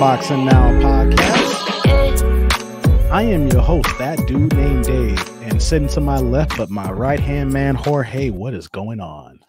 Boxing Now podcast. I am your host, that dude named Dave, and sitting to my left, but my right hand man, Jorge. What is going on?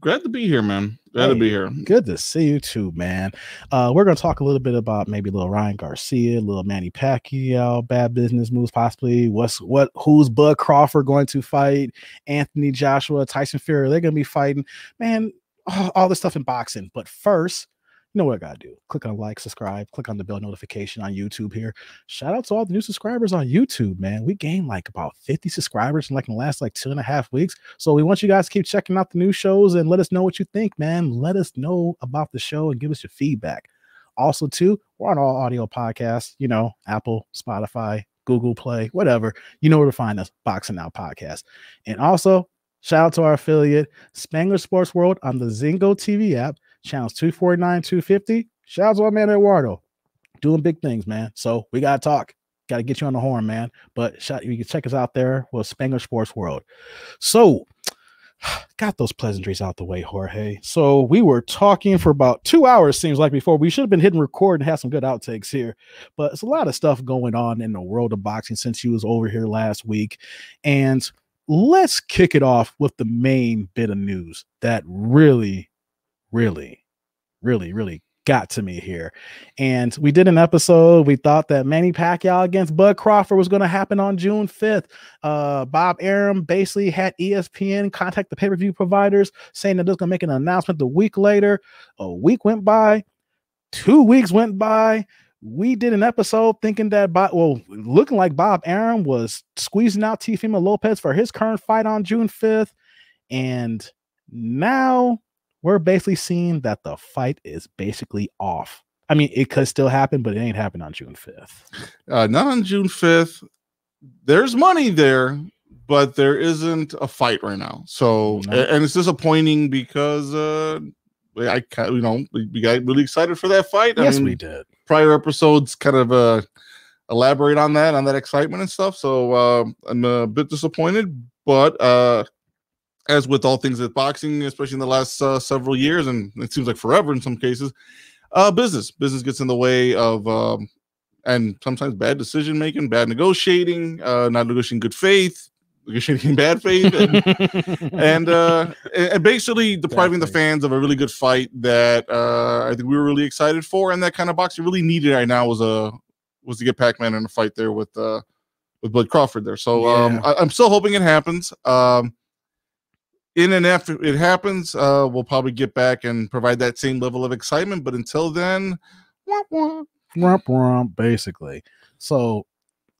Glad to be here, man. Glad hey, to be here. Good to see you too, man. Uh, we're going to talk a little bit about maybe little Ryan Garcia, little Manny Pacquiao, bad business moves, possibly. What's what? Who's Bud Crawford going to fight? Anthony Joshua, Tyson Fury. They're going to be fighting, man. All, all this stuff in boxing. But first, know what I gotta do. Click on like, subscribe, click on the bell notification on YouTube here. Shout out to all the new subscribers on YouTube, man. We gained like about 50 subscribers in like in the last like two and a half weeks. So we want you guys to keep checking out the new shows and let us know what you think, man. Let us know about the show and give us your feedback. Also, too, we're on all audio podcasts, you know, Apple, Spotify, Google Play, whatever. You know where to find us, Boxing Out Podcast. And also, shout out to our affiliate, Spangler Sports World on the Zingo TV app. Channels 249, 250. Shouts out, man Eduardo. Doing big things, man. So we got to talk. Got to get you on the horn, man. But shout, you can check us out there with Spangler Sports World. So got those pleasantries out the way, Jorge. So we were talking for about two hours, seems like before. We should have been hitting record and had some good outtakes here, but it's a lot of stuff going on in the world of boxing since you was over here last week. And let's kick it off with the main bit of news that really really, really, really got to me here. And we did an episode. We thought that Manny Pacquiao against Bud Crawford was going to happen on June 5th. Uh, Bob Arum basically had ESPN contact the pay per view providers saying that they're going to make an announcement the week later. A week went by, two weeks went by. We did an episode thinking that Bob, well, looking like Bob Arum was squeezing out Teofimo Lopez for his current fight on June 5th. And now we're basically seeing that the fight is basically off. I mean, it could still happen, but it ain't happened on June 5th. Uh, not on June 5th. There's money there, but there isn't a fight right now. So, no. and it's disappointing because uh, I, you know, we got really excited for that fight. I yes, mean, we did. Prior episodes kind of uh, elaborate on that, on that excitement and stuff. So uh, I'm a bit disappointed, but uh, as with all things with boxing, especially in the last uh, several years, and it seems like forever in some cases, uh, business business gets in the way of um, and sometimes bad decision making, bad negotiating, uh, not negotiating good faith, negotiating bad faith, and and, uh, and basically depriving Definitely. the fans of a really good fight that uh, I think we were really excited for, and that kind of boxing really needed right now was a uh, was to get Pac Man in a fight there with uh, with Bud Crawford there. So um, yeah. um, I, am still hoping it happens. Um, in and after it happens, uh, we'll probably get back and provide that same level of excitement. But until then, womp womp. basically. So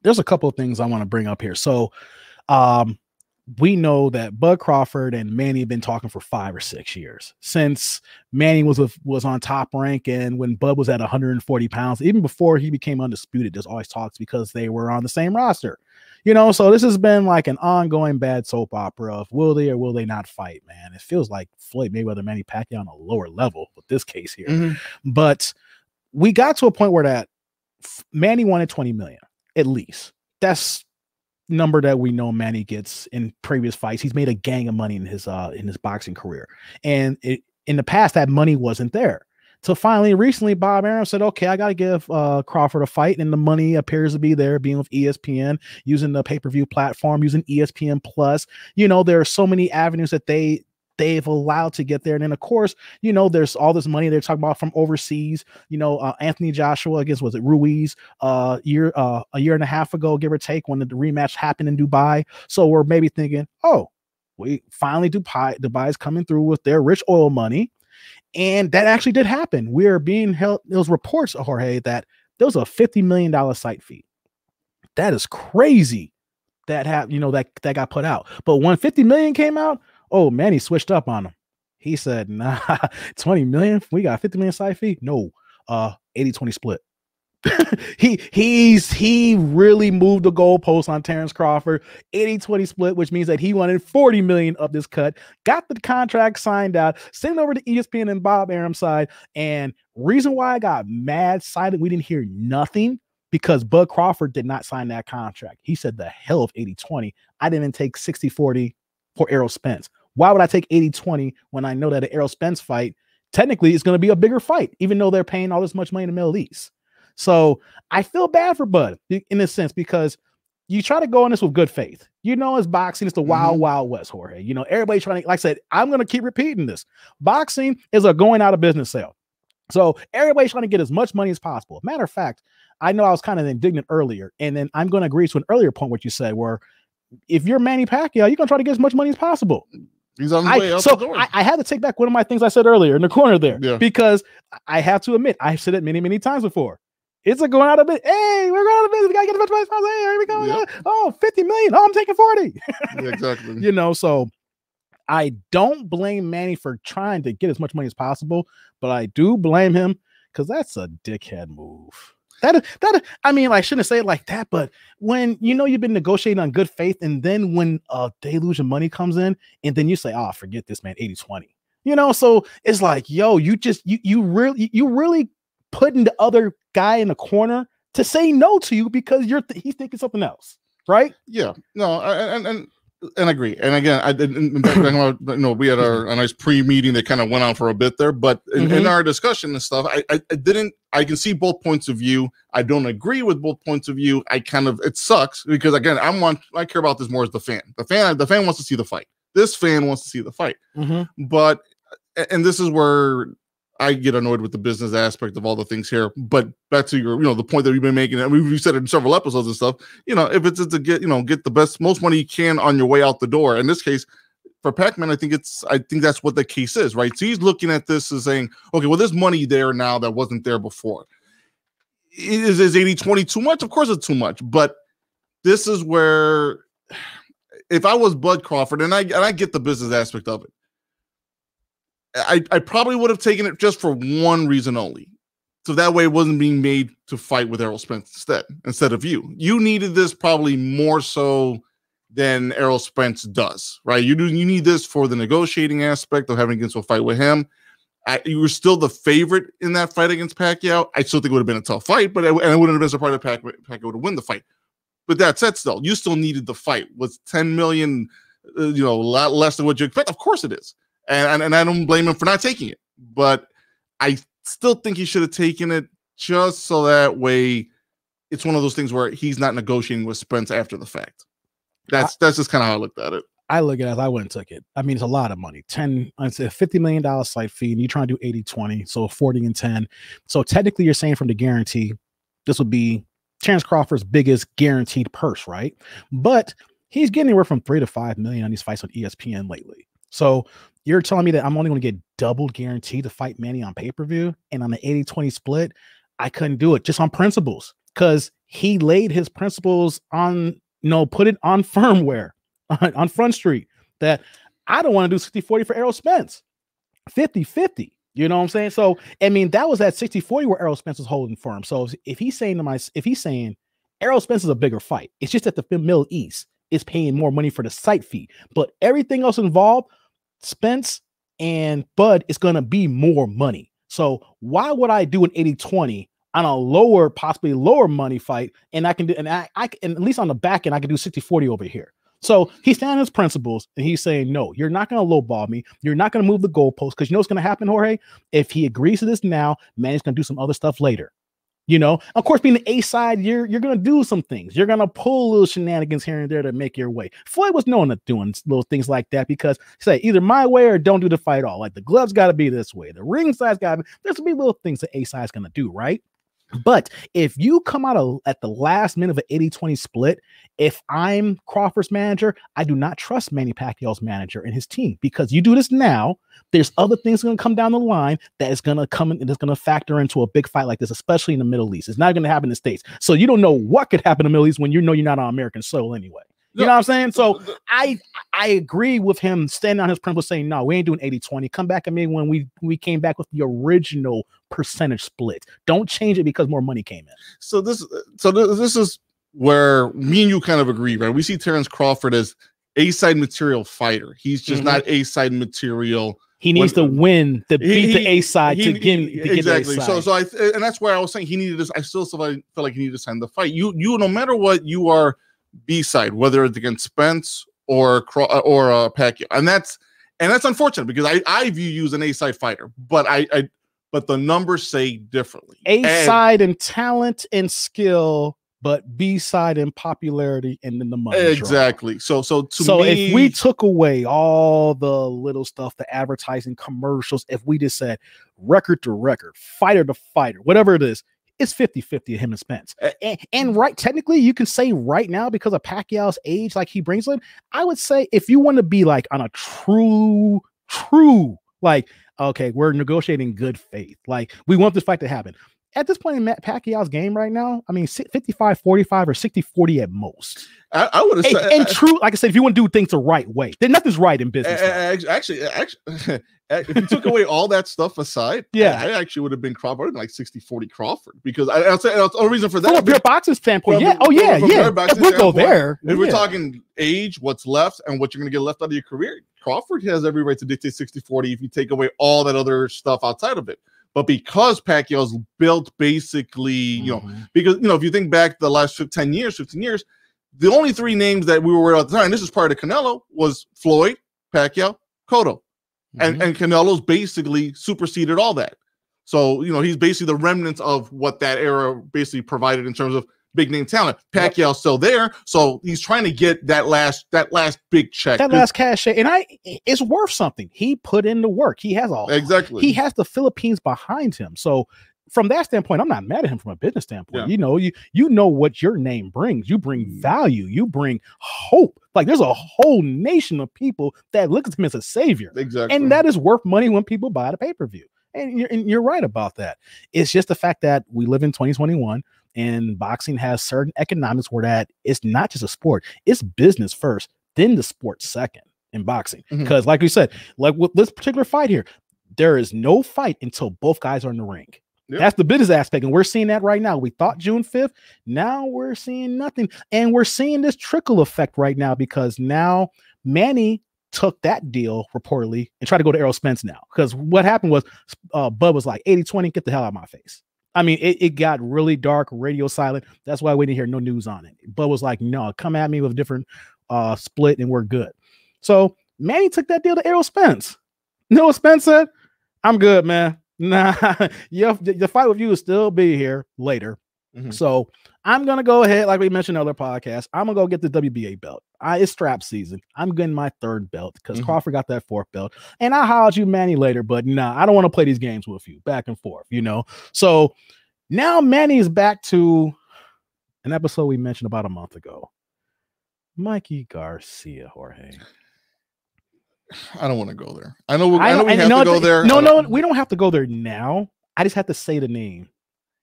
there's a couple of things I want to bring up here. So um, we know that Bud Crawford and Manny have been talking for five or six years since Manny was was on top rank and when Bud was at 140 pounds, even before he became undisputed. There's always talks because they were on the same roster. You know, so this has been like an ongoing bad soap opera of will they or will they not fight, man. It feels like Floyd Mayweather, Manny Pacquiao on a lower level with this case here. Mm-hmm. But we got to a point where that Manny wanted 20 million at least. That's number that we know Manny gets in previous fights. He's made a gang of money in his uh in his boxing career. And it, in the past that money wasn't there. So finally, recently, Bob Arum said, okay, I got to give uh, Crawford a fight. And the money appears to be there, being with ESPN, using the pay per view platform, using ESPN Plus. You know, there are so many avenues that they they've allowed to get there. And then, of course, you know, there's all this money they're talking about from overseas. You know, uh, Anthony Joshua against was it Ruiz uh, year uh, a year and a half ago, give or take, when the rematch happened in Dubai. So we're maybe thinking, oh, we finally Dubai Dubai's coming through with their rich oil money. And that actually did happen. We are being held, those reports, Jorge, that there was a $50 million site fee. That is crazy that have you know that that got put out. But when 50 million came out, oh man, he switched up on him. He said, nah, 20 million. We got 50 million site fee. No, uh 80-20 split. he he's he really moved the goalpost on Terrence Crawford 80-20 split, which means that he wanted 40 million of this cut, got the contract signed out, sent over to ESPN and Bob Aram side. And reason why I got mad silent, we didn't hear nothing because Bud Crawford did not sign that contract. He said the hell of 80-20. I didn't take 60-40 for Errol Spence. Why would I take 80-20 when I know that an Errol Spence fight technically is going to be a bigger fight, even though they're paying all this much money in the Middle East? So I feel bad for Bud in a sense because you try to go on this with good faith. You know, it's boxing, it's the mm-hmm. wild, mm-hmm. wild west, Jorge. You know, everybody trying to, like I said, I'm going to keep repeating this. Boxing is a going out of business sale. So everybody's trying to get as much money as possible. Matter of fact, I know I was kind of indignant earlier, and then I'm going to agree to an earlier point what you said, where if you're Manny Pacquiao, you're going to try to get as much money as possible. He's on his way out so the door. I, I, had to take back one of my things I said earlier in the corner there yeah. because I have to admit I've said it many, many times before. It's like going out of business. Hey, we're going out of business. We gotta get a bunch of money Hey, here we go. Yep. Oh, 50 million. Oh, I'm taking 40. yeah, exactly. You know, so I don't blame Manny for trying to get as much money as possible, but I do blame him because that's a dickhead move. That that I mean, I shouldn't say it like that, but when you know you've been negotiating on good faith, and then when a deluge of money comes in, and then you say, Oh, forget this man, 80-20. You know, so it's like, yo, you just you you really you really putting the other guy in the corner to say no to you because you're th he's thinking something else, right? Yeah, no, and and and agree. And again, I didn't. you know, we had our mm-hmm. a nice pre meeting that kind of went on for a bit there, but in, mm -hmm. in mm-hmm. our discussion and stuff, I, I, I didn't. I can see both points of view. I don't agree with both points of view. I kind of it sucks because again, I'm one. I care about this more as the fan. The fan. The fan wants to see the fight. This fan wants to see the fight. Mm -hmm. But and this is where I get annoyed with the business aspect of all the things here. But back to your, you know, the point that we've been making, and we've said it in several episodes and stuff. You know, if it's to get, you know, get the best, most money you can on your way out the door. In this case, for Pac-Man, I think it's, I think that's what the case is, right? So he's looking at this as saying, okay, well, there's money there now that wasn't there before. Is is 80-20 too much? Of course, it's too much. But this is where, if I was Bud Crawford, and I and I get the business aspect of it I, I probably would have taken it just for one reason only. So that way it wasn't being made to fight with Errol Spence instead, instead of you. You needed this probably more so than Errol Spence does, right? You do you need this for the negotiating aspect of having against a fight with him. I, you were still the favorite in that fight against Pacquiao. I still think it would have been a tough fight, but I, and I wouldn't have been surprised if Pacquiao, Pacquiao would have win the fight. But that said, still, you still needed the fight. Was 10 million, uh, you know, a lot less than what you expect? Of course it is and, and I don't blame him for not taking it, but I still think he should have taken it just so that way it's one of those things where he's not negotiating with Spence after the fact. That's that's just kind of how I looked at it. I look at it I wouldn't took it. I mean, it's a lot of money. 10, it's a $50 million site fee, and you're trying to do 80 20, so 40 and 10. So technically, you're saying from the guarantee, this would be Terrence Crawford's biggest guaranteed purse, right? But he's getting anywhere from three to five million on these fights on ESPN lately. So you're telling me that I'm only going to get double guaranteed to fight Manny on pay per view and on the 80 20 split. I couldn't do it just on principles because he laid his principles on, you know, put it on firmware on, on Front Street that I don't want to do 60 40 for Errol Spence, 50 50. You know what I'm saying? So, I mean, that was at 60 40 where Errol Spence was holding firm. So, if, if he's saying to my, if he's saying Errol Spence is a bigger fight, it's just that the Middle East is paying more money for the site fee, but everything else involved, Spence and Bud is going to be more money. So why would I do an 80 20 on a lower, possibly lower money fight? And I can do, and I, I and at least on the back end, I can do 60 40 over here. So he's standing his principles and he's saying, no, you're not going to lowball me. You're not going to move the goalpost because you know what's going to happen, Jorge? If he agrees to this now, man, going to do some other stuff later. You know, of course, being the A side, you're you're gonna do some things. You're gonna pull little shenanigans here and there to make your way. Floyd was known to doing little things like that because say either my way or don't do the fight all. Like the gloves got to be this way, the ring size got to be. There's gonna be little things that A side's gonna do, right? But if you come out of, at the last minute of an 80 20 split, if I'm Crawford's manager, I do not trust Manny Pacquiao's manager and his team because you do this now, there's other things going to come down the line that is going to come and it's going to factor into a big fight like this, especially in the Middle East. It's not going to happen in the States. So you don't know what could happen in the Middle East when you know you're not on American soil anyway you know what I'm saying? So I I agree with him standing on his principle saying, no, we ain't doing 80 20. Come back at me when we we came back with the original percentage split. Don't change it because more money came in. So this so this is where me and you kind of agree, right? We see Terrence Crawford as a side material fighter. He's just mm-hmm. not a side material. He needs when, to win to beat he, the A side to get to exactly. Get so so I and that's why I was saying he needed this. I still feel like, feel like he needed to sign the fight. You you no matter what you are B side, whether it's against Spence or uh, or uh, Pacquiao, and that's and that's unfortunate because I I view you as an A side fighter, but I, I but the numbers say differently. A side and in talent and skill, but B side in popularity and in the money. Exactly. Draw. So so so me, if we took away all the little stuff, the advertising, commercials, if we just said record to record, fighter to fighter, whatever it is, it's 50 50 of him and Spence. Uh, and, and, right, technically, you can say right now because of Pacquiao's age, like he brings him, I would say if you want to be like on a true, true, like, okay, we're negotiating good faith, like we want this fight to happen at this point in Matt Pacquiao's game right now, I mean, 55 45 or 60 40 at most. I, I would have said, and, true, like I said, if you want to do things the right way, then nothing's right in business. actually, actually, if you took away all that stuff aside, yeah, I, I actually would have been Crawford like 60 40 Crawford because I, I'll say that's the only reason for that. From a pure boxing standpoint, yeah, oh, yeah, yeah, we'll go there. If yeah. we're talking age, what's left, and what you're going to get left out of your career, Crawford has every right to dictate 60 40 if you take away all that other stuff outside of it. But because Pacquiao's built basically, mm-hmm. you know, mm-hmm. because you know, if you think back the last 10 years, 15 years, the only three names that we were at the time, this is part of Canelo, was Floyd, Pacquiao, Cotto. Mm-hmm. And and Canelo's basically superseded all that. So, you know, he's basically the remnants of what that era basically provided in terms of big name talent. Pacquiao's yep. still there, so he's trying to get that last that last big check, that last cash. And I, it's worth something. He put in the work. He has all exactly. He has the Philippines behind him, so. From that standpoint, I'm not mad at him from a business standpoint. Yeah. You know, you you know what your name brings. You bring mm. value. You bring hope. Like there's a whole nation of people that look at him as a savior. Exactly. And that is worth money when people buy the pay per view. And you're, and you're right about that. It's just the fact that we live in 2021 and boxing has certain economics where that it's not just a sport, it's business first, then the sport second in boxing. Because, mm-hmm. like we said, like with this particular fight here, there is no fight until both guys are in the ring. Yep. That's the business aspect. And we're seeing that right now. We thought June 5th. Now we're seeing nothing. And we're seeing this trickle effect right now because now Manny took that deal reportedly and tried to go to Errol Spence now. Because what happened was uh, Bud was like 80 20, get the hell out of my face. I mean, it, it got really dark, radio silent. That's why we didn't hear no news on it. But was like, no, come at me with a different uh, split and we're good. So Manny took that deal to Errol Spence. No, Spence said, I'm good, man. Nah, your, the fight with you will still be here later. Mm-hmm. So I'm gonna go ahead, like we mentioned in other podcasts, I'm gonna go get the WBA belt. I, it's strap season. I'm getting my third belt because mm-hmm. Crawford got that fourth belt. And I hollered you Manny later, but nah, I don't want to play these games with you back and forth, you know. So now Manny's back to an episode we mentioned about a month ago. Mikey Garcia, Jorge. I don't want to go there. I know. We, I, I we have no, to go there. No, no, we don't have to go there now. I just have to say the name,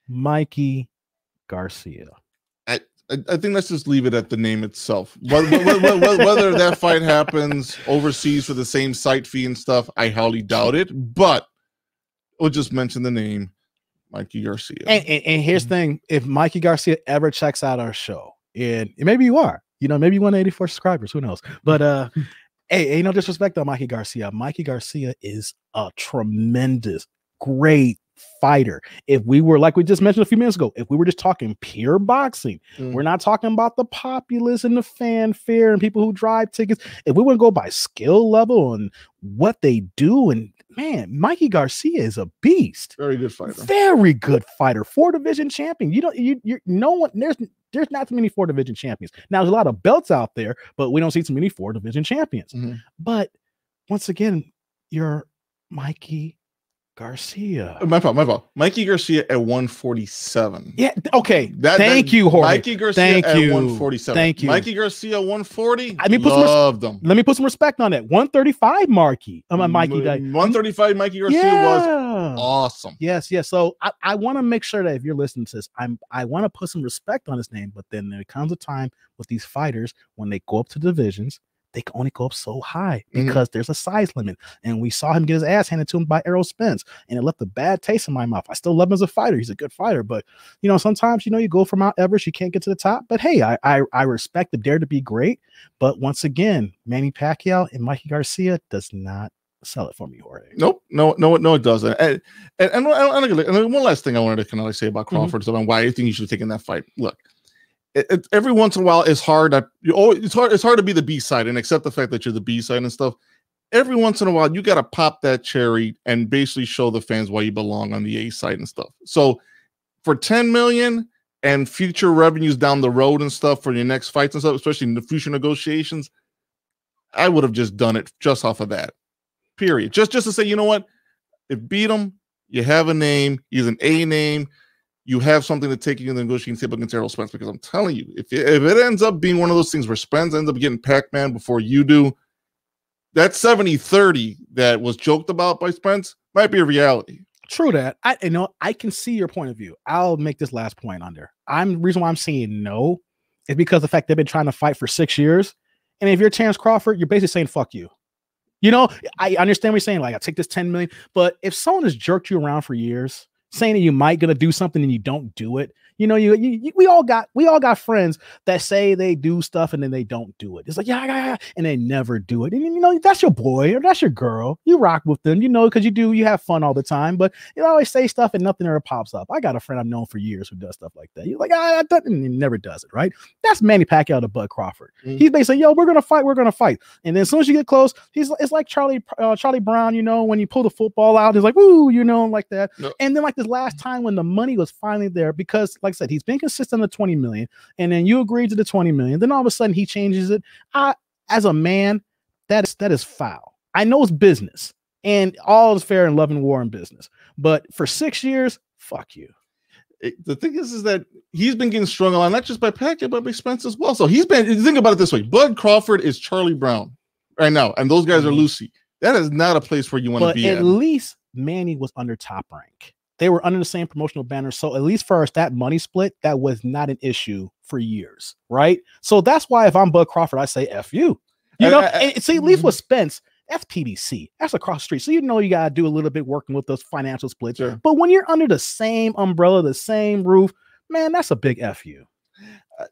Mikey Garcia. I, I think let's just leave it at the name itself. Whether that fight happens overseas for the same site fee and stuff, I highly doubt it. But we'll just mention the name, Mikey Garcia. And, and, and here's the mm-hmm. thing: if Mikey Garcia ever checks out our show, and maybe you are, you know, maybe 184 subscribers, who knows? But uh, hey, ain't no disrespect on Mikey Garcia. Mikey Garcia is a tremendous great fighter. If we were like we just mentioned a few minutes ago, if we were just talking pure boxing, mm. we're not talking about the populace and the fanfare and people who drive tickets. If we wouldn't go by skill level and what they do, and man, Mikey Garcia is a beast. Very good fighter. Very good fighter. Four division champion. You don't you you no one there's there's not too many four division champions. Now there's a lot of belts out there, but we don't see too many four division champions. Mm-hmm. But once again, you're Mikey Garcia. Uh, my fault. My fault. Mikey Garcia at 147. Yeah. Okay. That, Thank that, you, Jorge. Mikey Garcia Thank at you. 147. Thank you. Mikey Garcia 140. I mean, put love some res- them. Let me put some respect on that. 135, Marky. Um, uh, Mikey. M- 135, Mikey Garcia yeah. was awesome. Yes. Yes. So I, I want to make sure that if you're listening to this, I'm I want to put some respect on his name. But then there comes a time with these fighters when they go up to divisions they can only go up so high mm-hmm. because mm-hmm. there's a size limit. And we saw him get his ass handed to him by Errol Spence, and it left a bad taste in my mouth. I still love him as a fighter. He's a good fighter, but you know, sometimes you know you go from Mount Everest, you can't get to the top. But hey, I I, I respect the dare to be great. But once again, Manny Pacquiao and Mikey Garcia does not sell it for me, Jorge. Nope, no, no, no, it doesn't. And and, and, and, and one last thing I wanted to kind of like say about mm-hmm. Crawford mm-hmm. and why I think you should have taken that fight. Look, it, it, every once in a while it's hard I, you always, it's hard it's hard to be the B side and accept the fact that you're the B side and stuff. Every once in a while you got to pop that cherry and basically show the fans why you belong on the A side and stuff. So for 10 million and future revenues down the road and stuff for your next fights and stuff, especially in the future negotiations, I would have just done it just off of that. Period. Just just to say, you know what? If beat him, you have a name. He's an A name you have something to take you in the negotiating table against Errol Spence because I'm telling you, if it, if it ends up being one of those things where Spence ends up getting Pac Man before you do, that 70 30 that was joked about by Spence might be a reality. True that. I you know I can see your point of view. I'll make this last point under. I'm the reason why I'm saying no is because the fact they've been trying to fight for six years. And if you're Terrence Crawford, you're basically saying fuck you. You know, I understand what you're saying. Like, I take this 10 million, but if someone has jerked you around for years, saying that you might gonna do something and you don't do it you know, you, you, you, we all got we all got friends that say they do stuff and then they don't do it. It's like yeah, yeah, yeah and they never do it. And you know, that's your boy or that's your girl. You rock with them, you know, because you do you have fun all the time. But you always say stuff and nothing ever pops up. I got a friend I've known for years who does stuff like that. You're like I ah, and he never does it. Right? That's Manny Pacquiao to Bud Crawford. Mm-hmm. He's basically yo, we're gonna fight, we're gonna fight. And then as soon as you get close, he's it's like Charlie uh, Charlie Brown. You know, when you pull the football out, he's like woo, you know, like that. No. And then like this last time when the money was finally there because like like I said, he's been consistent at 20 million, and then you agree to the 20 million. Then all of a sudden he changes it. I, as a man, that is that is foul. I know it's business, and all is fair in love and war and business. But for six years, fuck you. It, the thing is, is that he's been getting strung along not just by Pacquiao but by Spence as well. So he's been. Think about it this way: Bud Crawford is Charlie Brown right now, and those guys mm-hmm. are Lucy. That is not a place where you want to be. At, at least Manny was under top rank they were under the same promotional banner. So at least for us, that money split, that was not an issue for years, right? So that's why if I'm Bud Crawford, I say F you. You know, I, I, see, at least mm-hmm. with Spence, FTBC. That's across the street. So you know you gotta do a little bit working with those financial splits. Sure. But when you're under the same umbrella, the same roof, man, that's a big fu. you. Uh,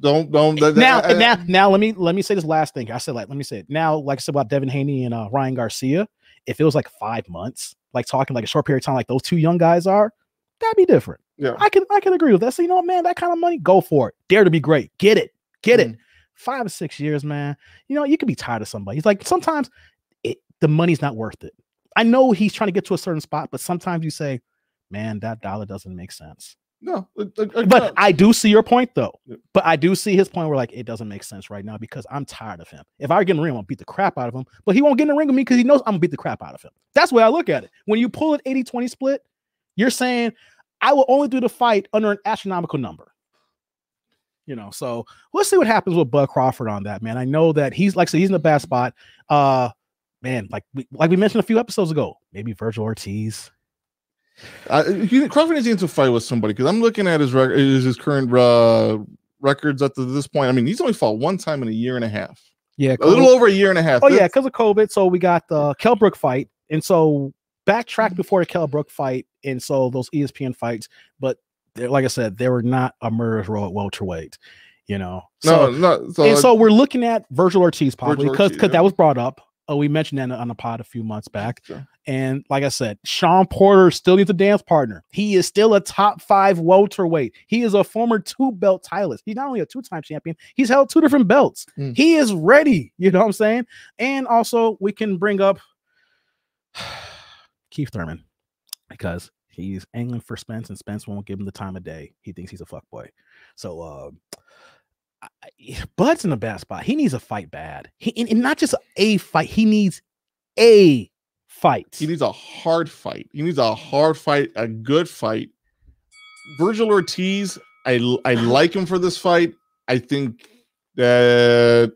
don't don't that, now I, now now let me let me say this last thing. I said like let me say it now. Like I said about Devin Haney and uh, Ryan Garcia, if it was like five months, like talking like a short period of time, like those two young guys are, that'd be different. Yeah, I can I can agree with that. So you know, man, that kind of money, go for it. Dare to be great. Get it. Get mm-hmm. it. Mm. Five or six years, man. You know, you could be tired of somebody. It's like sometimes it, the money's not worth it. I know he's trying to get to a certain spot, but sometimes you say, man, that dollar doesn't make sense. No, but no. I do see your point though. Yeah. But I do see his point where like it doesn't make sense right now because I'm tired of him. If I get in the ring, I'm gonna beat the crap out of him. But he won't get in the ring with me because he knows I'm gonna beat the crap out of him. That's the way I look at it. When you pull an 80-20 split, you're saying I will only do the fight under an astronomical number. You know, so let's see what happens with Bud Crawford on that, man. I know that he's like I said, he's in a bad spot. Uh man, like we like we mentioned a few episodes ago, maybe Virgil Ortiz, uh, Crawford needs to fight with somebody because I'm looking at his his current uh, records up to this point. I mean, he's only fought one time in a year and a half. Yeah, a little over a year and a half. Oh yeah, because of COVID. So we got the Brook fight, and so backtrack before the Brook fight, and so those ESPN fights. But like I said, they were not a murderer's row at welterweight. You know, so, no, no. So, and so we're looking at Virgil Ortiz probably because because yeah. that was brought up. Oh, we mentioned that on the pod a few months back. Sure. And like I said, Sean Porter still needs a dance partner. He is still a top five welterweight. He is a former two belt titleist. He's not only a two time champion, he's held two different belts. Mm. He is ready. You know what I'm saying? And also, we can bring up Keith Thurman because he's angling for Spence and Spence won't give him the time of day. He thinks he's a fuckboy. So, uh, I, Bud's in a bad spot. He needs a fight bad. He, and, and not just a fight, he needs a fight. He needs a hard fight. He needs a hard fight, a good fight. Virgil Ortiz, I I like him for this fight. I think that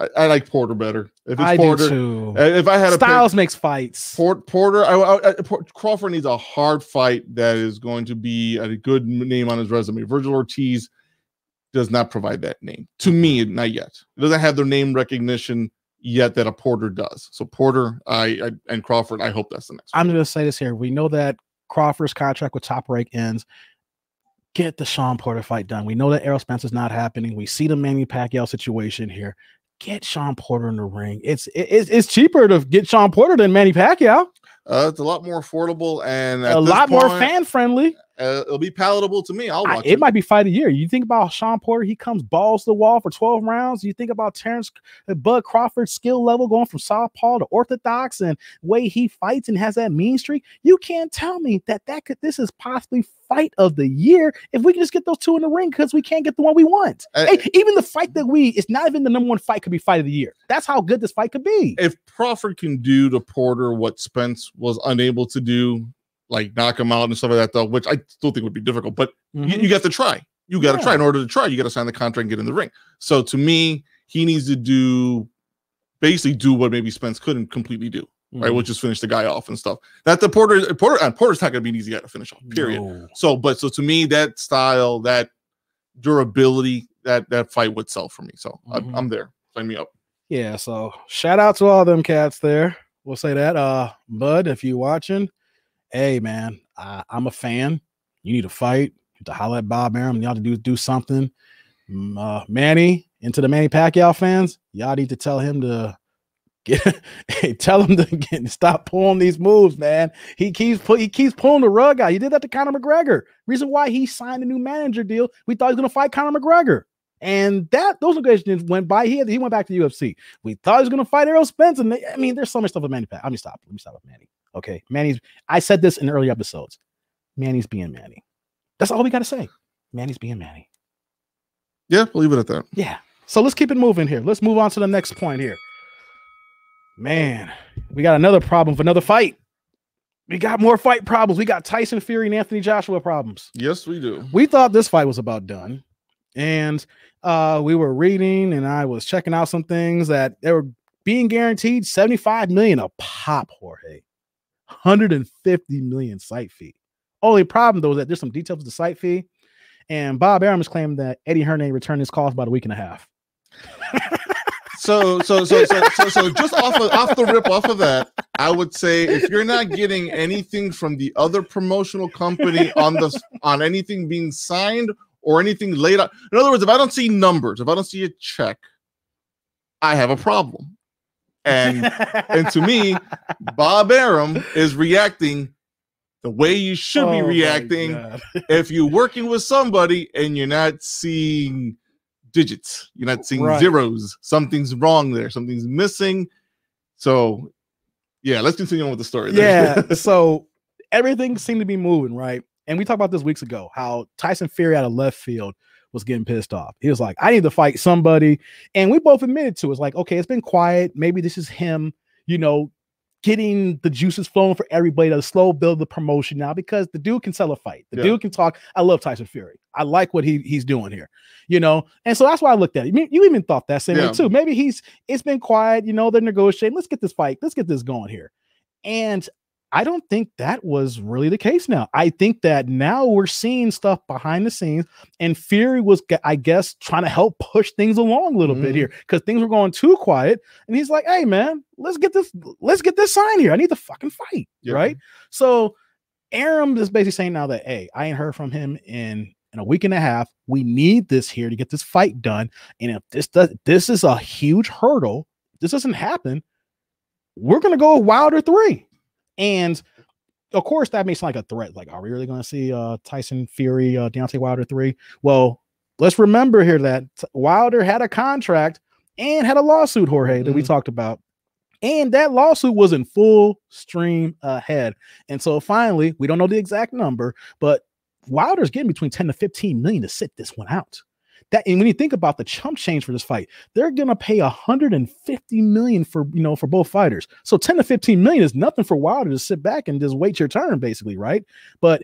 I, I like Porter better. If I Porter, do too. Uh, if I had Styles pick, makes fights. Port, Porter, I, I, I, Crawford needs a hard fight that is going to be a good name on his resume. Virgil Ortiz does not provide that name to me, not yet. It doesn't have their name recognition yet that a Porter does. So Porter I, I and Crawford, I hope that's the next. I'm going to say this here. We know that Crawford's contract with Top Rank ends. Get the Sean Porter fight done. We know that Errol is not happening. We see the Manny Pacquiao situation here. Get Sean Porter in the ring. It's it's, it's cheaper to get Sean Porter than Manny Pacquiao. Uh, it's a lot more affordable and a lot point, more fan friendly. Uh, it'll be palatable to me. I'll watch I, it. It might be fight of year. You think about Sean Porter, he comes balls to the wall for 12 rounds. You think about Terrence uh, Bud Crawford's skill level going from southpaw to orthodox and way he fights and has that mean streak. You can't tell me that that could this is possibly fight of the year if we can just get those two in the ring because we can't get the one we want. Uh, hey, even the fight that we it's not even the number one fight could be fight of the year. That's how good this fight could be. If Crawford can do to Porter what Spence was unable to do like knock him out and stuff like that, though, which I still think would be difficult. But mm-hmm. you, you got to try. You got to yeah. try. In order to try, you got to sign the contract and get in the ring. So to me, he needs to do basically do what maybe Spence couldn't completely do. Mm-hmm. Right, we'll just finish the guy off and stuff. That the Porter uh, Porter and uh, Porter's not going to be an easy guy to finish off. Period. No. So, but so to me, that style, that durability, that that fight would sell for me. So mm-hmm. I, I'm there. Sign me up. Yeah. So shout out to all them cats there. We'll say that. Uh, Bud, if you watching, hey man, I, am a fan. You need to fight. You to holler at Bob Arum. Y'all to do do something. Uh, Manny, into the Manny Pacquiao fans, y'all need to tell him to get hey, tell him to get, stop pulling these moves, man. He keeps he keeps pulling the rug out. He did that to Conor McGregor. Reason why he signed a new manager deal. We thought he was gonna fight Conor McGregor. And that those negotiations went by. He had, he went back to the UFC. We thought he was gonna fight Errol Spence. And they, I mean, there's so much stuff with Manny Pacquiao. Let me stop. Let me stop with Manny. Okay. Manny's, I said this in early episodes. Manny's being Manny. That's all we got to say. Manny's being Manny. Yeah, leave it at that. Yeah. So let's keep it moving here. Let's move on to the next point here. Man, we got another problem for another fight. We got more fight problems. We got Tyson Fury and Anthony Joshua problems. Yes, we do. We thought this fight was about done. And uh, we were reading and I was checking out some things that they were being guaranteed 75 million a pop, Jorge. 150 million site fee. Only problem though is that there's some details of the site fee, and Bob Arum has claimed that Eddie Hernay returned his calls about a week and a half. so, so, so, so, so, so, just off of, off the rip off of that, I would say if you're not getting anything from the other promotional company on the on anything being signed or anything laid out, in other words, if I don't see numbers, if I don't see a check, I have a problem. And and to me, Bob Arum is reacting the way you should oh be reacting if you're working with somebody and you're not seeing digits, you're not seeing right. zeros. Something's wrong there, something's missing. So yeah, let's continue on with the story. Yeah. so everything seemed to be moving, right? And we talked about this weeks ago how Tyson Fury out of left field was getting pissed off. He was like, I need to fight somebody. And we both admitted to it. it's like, okay, it's been quiet. Maybe this is him, you know, getting the juices flowing for everybody to slow build the promotion now because the dude can sell a fight. The yeah. dude can talk. I love Tyson Fury. I like what he, he's doing here, you know? And so that's why I looked at it. You even thought that same yeah. way too. Maybe he's, it's been quiet, you know, they're negotiating. Let's get this fight. Let's get this going here. And I don't think that was really the case now. I think that now we're seeing stuff behind the scenes, and Fury was, I guess, trying to help push things along a little mm. bit mm-hmm. here because things were going too quiet. And he's like, hey, man, let's get this, let's get this sign here. I need to fucking fight. Right. So Aram is basically saying now that, hey, I ain't heard from him in in a week and a half. We need this here to get this fight done. And if this does, this is a huge hurdle. This doesn't happen. We're gonna go Wilder three. And of course, that may sound like a threat. Like, are we really going to see uh, Tyson Fury, uh, Deontay Wilder three? Well, let's remember here that Wilder had a contract and had a lawsuit, Jorge, that mm. we mm-hmm. talked about. And that lawsuit was in full stream ahead. And so finally, we don't know the exact number, but Wilder's getting between 10 to 15 million to sit this one out. That and when you think about the chump change for this fight, they're gonna pay 150 million for you know for both fighters. So 10 to 15 million is nothing for Wilder to sit back and just wait your turn, basically, right? But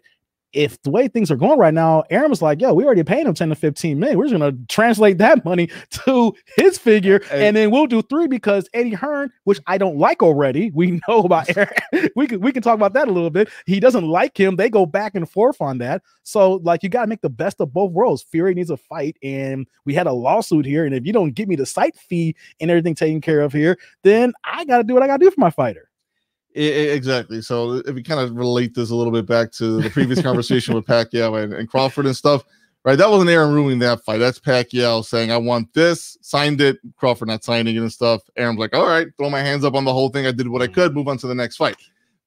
if the way things are going right now, Aaron was like, yo, we already paid him 10 to 15 million. We're just going to translate that money to his figure. Hey. And then we'll do three because Eddie Hearn, which I don't like already, we know about Aaron. we, can, we can talk about that a little bit. He doesn't like him. They go back and forth on that. So, like, you got to make the best of both worlds. Fury needs a fight. And we had a lawsuit here. And if you don't give me the site fee and everything taken care of here, then I got to do what I got to do for my fighter. It, exactly. So if we kind of relate this a little bit back to the previous conversation with Pacquiao and, and, Crawford and stuff, right? That wasn't Aaron ruining that fight. That's Pacquiao saying, "I want this," signed it. Crawford not signing it and stuff. Aaron's like, "All right, throw my hands up on the whole thing. I did what I mm. could. Move on to the next fight."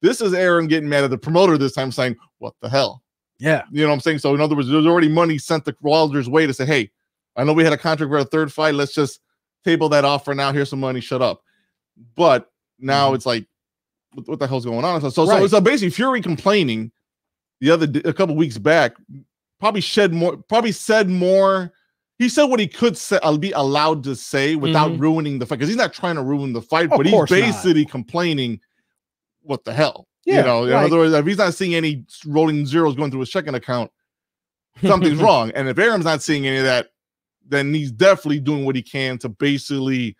This is Aaron getting mad at the promoter this time, saying, "What the hell?" Yeah, you know what I'm saying. So in other words, there's already money sent the Wilder's way to say, "Hey, I know we had a contract for a third fight. Let's just table that off for now. Here's some money. Shut up." But now mm-hmm. it's like what, what the hell's going on? So, so, right. so, basically, Fury complaining the other a couple weeks back probably shed more, probably said more. He said what he could say, I'll uh, be allowed to say without mm-hmm. ruining the fight because he's not trying to ruin the fight, of but he's basically not. complaining, "What the hell?" Yeah, you know, right. in other words, if he's not seeing any rolling zeros going through his checking account, something's wrong. And if Aram's not seeing any of that, then he's definitely doing what he can to basically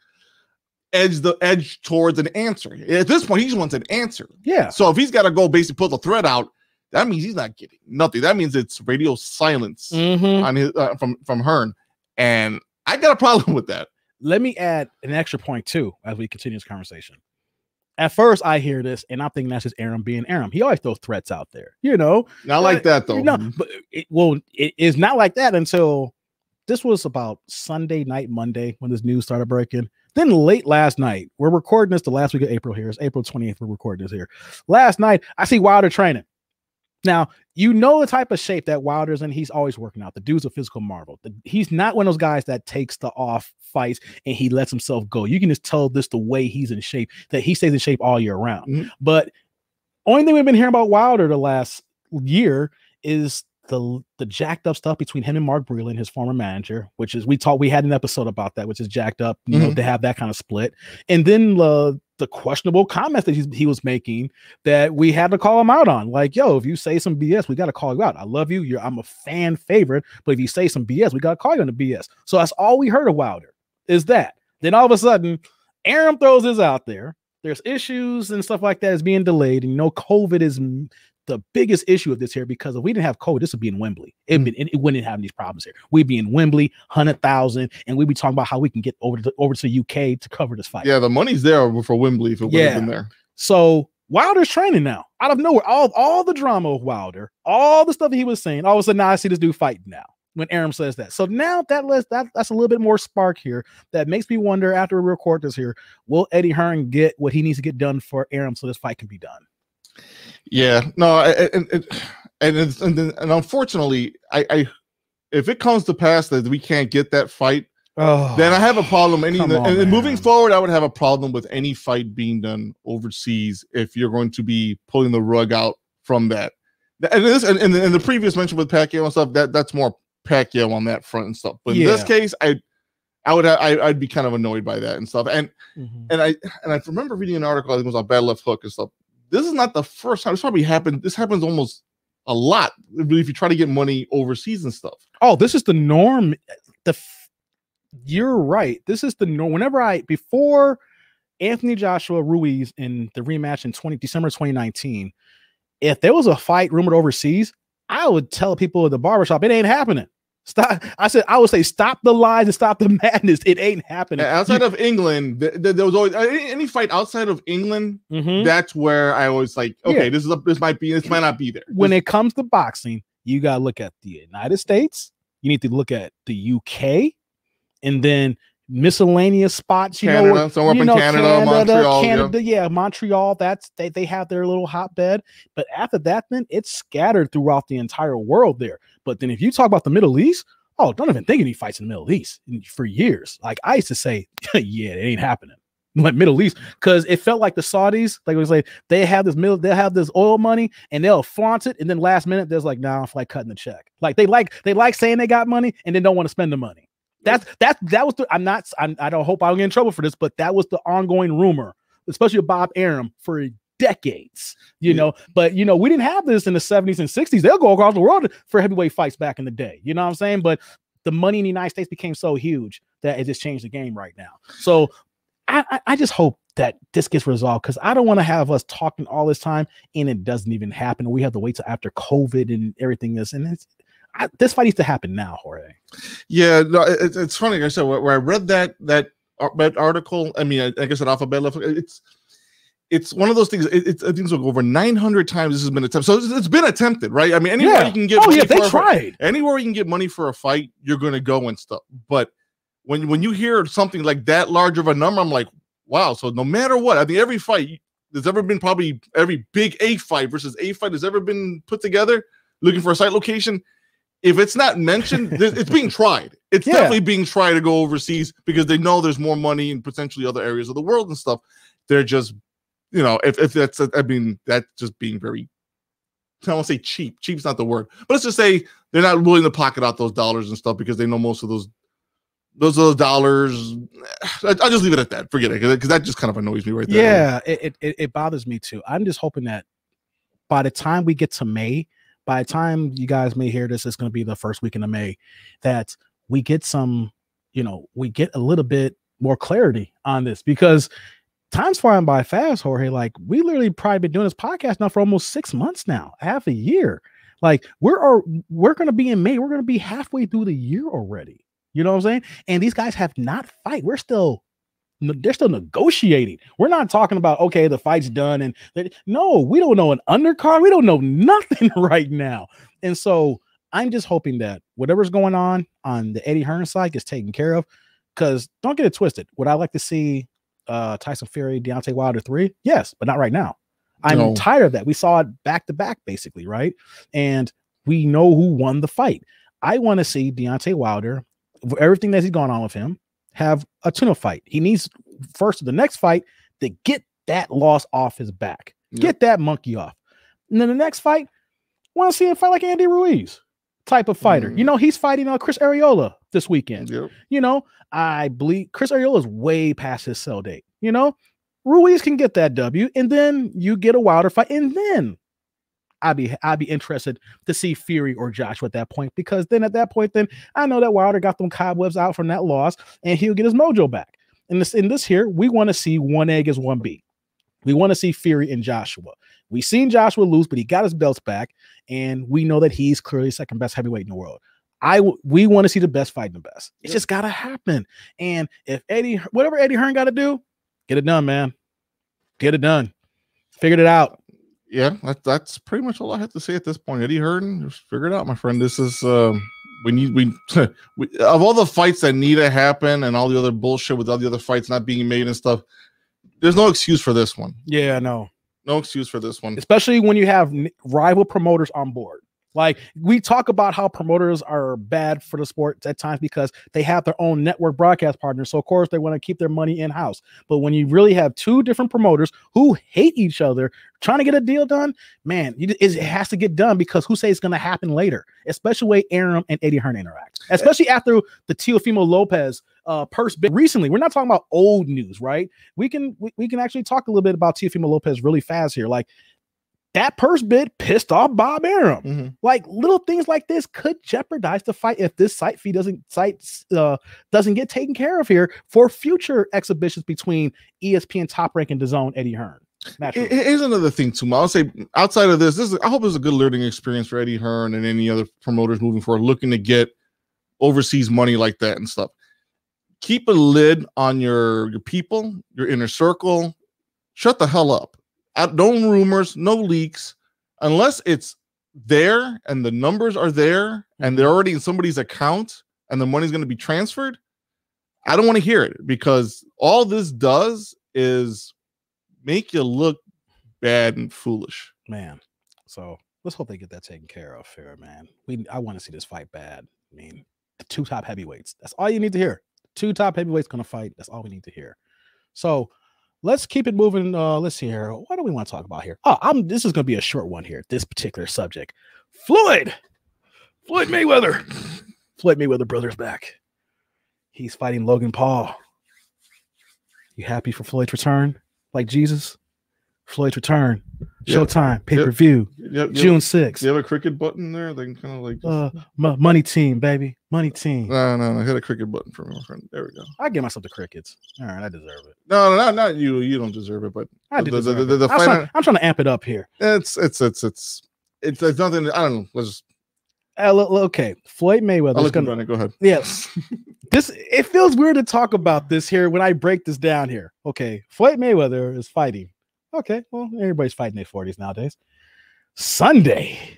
edge the edge towards an answer. At this point, he just wants an answer. Yeah. So if he's got to go basically put the threat out, that means he's not getting nothing. That means it's radio silence mm-hmm. on his uh, from from Hearn, and I got a problem with that. Let me add an extra point too as we continue this conversation. At first, I hear this and I'm thinking that's just Aram being Aram. He always throws threats out there, you know. Not like that though. You no, know, mm-hmm. but it, well, it is not like that until this was about Sunday night, Monday when this news started breaking. Then late last night, we're recording this the last week of April here. It's April 28th. We're recording this here. Last night, I see Wilder training. Now, you know the type of shape that Wilder's in. He's always working out. The dude's a physical marvel. The, he's not one of those guys that takes the off fights and he lets himself go. You can just tell this the way he's in shape, that he stays in shape all year round. Mm-hmm. But only thing we've been hearing about Wilder the last year is the the jacked up stuff between him and Mark Breland, his former manager, which is we talked we had an episode about that, which is jacked up, you mm-hmm. know, to have that kind of split, and then the the questionable comments that he, he was making that we had to call him out on, like, yo, if you say some BS, we got to call you out. I love you, you're I'm a fan favorite, but if you say some BS, we got to call you on the BS. So that's all we heard of Wilder is that. Then all of a sudden, Aram throws this out there. There's issues and stuff like that is being delayed, and you know, COVID is the biggest issue of this here because if we didn't have COVID, this would be in Wembley. Mm. It, it wouldn't have these problems here. We'd be in Wembley, hundred thousand, and we'd be talking about how we can get over to the, over to the UK to cover this fight. Yeah, the money's there for Wembley if it yeah. would been there. So Wilder's training now out of nowhere. All all the drama of Wilder, all the stuff he was saying, all of a sudden now I see this dude fighting now. When Aram says that, so now that lets that that's a little bit more spark here that makes me wonder after we record this here, will Eddie Hearn get what he needs to get done for Aram so this fight can be done? Yeah, no, and and and, and, and unfortunately, I, I, if it comes to pass that we can't get that fight, oh, then I have a oh, problem. Any on, and, moving forward, I would have a problem with any fight being done overseas if you're going to be pulling the rug out from that. And this and, and, and the previous mention with Pacquiao and stuff that that's more Pacquiao on that front and stuff. But in yeah. this case, I I would I, I'd be kind of annoyed by that and stuff. And mm-hmm. and I and I remember reading an article I think it was on Bad Left Hook and stuff this is not the first time. This probably happened. This happens almost a lot if you try to get money overseas and stuff. Oh, this is the norm. The f- you're right. This is the norm. Whenever I before Anthony Joshua Ruiz in the rematch in 20 December 2019, if there was a fight rumored overseas, I would tell people at the barbershop it ain't happening. Stop. I said I would say stop the lies and stop the madness. It ain't happening. Outside of England, th- th- there was always uh, any, any, fight outside of England. Mm-hmm. That's where I was like, okay, yeah. this is a, this might be this might not be there. When this- it comes to boxing, you gotta look at the United States. You need to look at the UK, and then miscellaneous spots. You Canada, know, somewhere you know, Canada, Canada, Montreal, Canada, yeah. yeah. Montreal. That's they they have their little hotbed, but after that, then it's scattered throughout the entire world. There, but then if you talk about the Middle East, oh, don't even think any fights in the Middle East for years. Like I used to say, yeah, it ain't happening. Like Middle East, because it felt like the Saudis, like it was like they have this middle, they'll have this oil money and they'll flaunt it, and then last minute there's like, nah, I'm like cutting the check. Like they like they like saying they got money and then don't want to spend the money. That's that's that was the I'm not I'm, I do not hope I don't get in trouble for this, but that was the ongoing rumor, especially Bob Arum for decades, you yeah. know. But you know, we didn't have this in the 70s and 60s. They'll go across the world for heavyweight fights back in the day. You know what I'm saying? But the money in the United States became so huge that it just changed the game right now. So I, I just hope that this gets resolved because I don't want to have us talking all this time and it doesn't even happen. We have to wait till after COVID and everything is, and it's I, this fight needs to happen now, Jorge. Yeah, no, it, it's funny. I said where, I read that that uh, that article. I mean, I, I guess at Alphabet, it's it's one of those things. It, it, uh, things over 900 times. This has been attempted. So it's, it's been attempted, right? I mean, anywhere yeah. you can get. Oh yeah, they tried. A, anywhere you can get money for a fight, you're going to go and stuff. But when when you hear something like that large of a number, I'm like, wow. So no matter what, I mean, every fight there's ever been probably every big A fight versus A fight has ever been put together looking for a site location. If it's not mentioned, it's being tried. It's yeah. definitely being tried to go overseas because they know there's more money in potentially other areas of the world and stuff. They're just you know, if if that's I mean that's just being very I don't want to say cheap. Cheap's not the word, but let's just say they're not willing to pocket out those dollars and stuff because they know most of those those those dollars. I'll just leave it at that. Forget it because that just kind of annoys me right there. Yeah, it, it it bothers me too. I'm just hoping that by the time we get to May, by the time you guys may hear this, it's going to be the first weekend of May, that we get some, you know, we get a little bit more clarity on this because time's flying by fast, Jorge. Like we literally probably been doing this podcast now for almost six months now, half a year. Like we're are, we're gonna be in May. We're gonna be halfway through the year already. You know what I'm saying? And these guys have not fight. We're still they're still negotiating. We're not talking about okay, the fight's done, and they, no, we don't know an undercard. We don't know nothing right now. And so I'm just hoping that whatever's going on on the Eddie Hearn side gets taken care of. Because don't get it twisted. Would I like to see uh, Tyson Fury, Deontay Wilder three? Yes, but not right now. I'm no. tired of that. We saw it back to back, basically, right? And we know who won the fight. I want to see Deontay Wilder, everything that's gone on with him, have a tuna fight. He needs first the next fight to get that loss off his back, yep. get that monkey off. And then the next fight, want to see him fight like Andy Ruiz type of fighter. Mm. You know, he's fighting uh, Chris Areola this weekend. Yep. You know, I believe Chris Ariola is way past his sell date. You know, Ruiz can get that W, and then you get a Wilder fight, and then I'd be I'd be interested to see Fury or Joshua at that point because then at that point, then I know that Wilder got them cobwebs out from that loss, and he'll get his mojo back. And this in this here, we want to see one egg is one B. We want to see Fury and Joshua. We seen Joshua lose, but he got his belts back, and we know that he's clearly second best heavyweight in the world. I we want to see the best fighting the best. It's just gotta happen. And if Eddie, whatever Eddie Hearn got to do, get it done, man. Get it done. Figured it out. Yeah, that, that's pretty much all I have to say at this point. Eddie Hearn, just figure it out, my friend. This is um, we need we, we of all the fights that need to happen and all the other bullshit with all the other fights not being made and stuff. There's no excuse for this one. Yeah, no, no excuse for this one, especially when you have rival promoters on board. Like we talk about how promoters are bad for the sport at times because they have their own network broadcast partners. So of course they want to keep their money in house. But when you really have two different promoters who hate each other trying to get a deal done, man, it has to get done because who say it's going to happen later, especially way Aram and Eddie Hearn interact, eh. especially after the Teofimo Lopez uh, purse bit recently. We're not talking about old news, right? We can we, we can actually talk a little bit about Teofimo Lopez really fast here. Like that purse bid pissed off Bob Arum. Mm-hmm. Like little things like this could jeopardize the fight if this site fee doesn't site uh, doesn't get taken care of here for future exhibitions between ESPN Top Rank and DAZN Eddie Hearn. Naturally. Here's another thing too. I'll say outside of this, this is, I hope it's a good learning experience for Eddie Hearn and any other promoters moving forward looking to get overseas money like that and stuff. Keep a lid on your your people, your inner circle. Shut the hell up no rumors, no leaks, unless it's there and the numbers are there and they're mm-hmm. already in somebody's account and the money's going to be transferred. I don't want to hear it because all this does is make you look bad and foolish, man. So let's hope they get that taken care of here, man. We I want to see this fight bad. I mean, the two top heavyweights. That's all you need to hear. Two top heavyweights going to fight. That's all we need to hear. So let's keep it moving. Uh, let's see here. What do we want to talk about here? Oh, I'm this is gonna be a short one here, this particular subject. Floyd, Floyd Mayweather, Floyd Mayweather brothers back. He's fighting Logan Paul. You happy for Floyd's return? Like Jesus? Floyd's return, yep. Showtime, pay per view, yep. yep. June 6th. You have a cricket button there? They can kind of like uh, m- money team, baby, money team. No, no, no. Hit a cricket button for me, my friend. There we go. I give myself the crickets. All right, I deserve it. No, no, not, not you. You don't deserve it, but I do. The, the, the, the I'm, trying, I'm, trying, to amp it up here. It's it's it's it's it's, it's nothing. I don't know. Let's just. Uh, okay, Floyd Mayweather. I'll gonna, Go ahead. Yes, this it feels weird to talk about this here when I break this down here. Okay, Floyd Mayweather is fighting Okay, well, everybody's fighting their 40s nowadays. Sunday,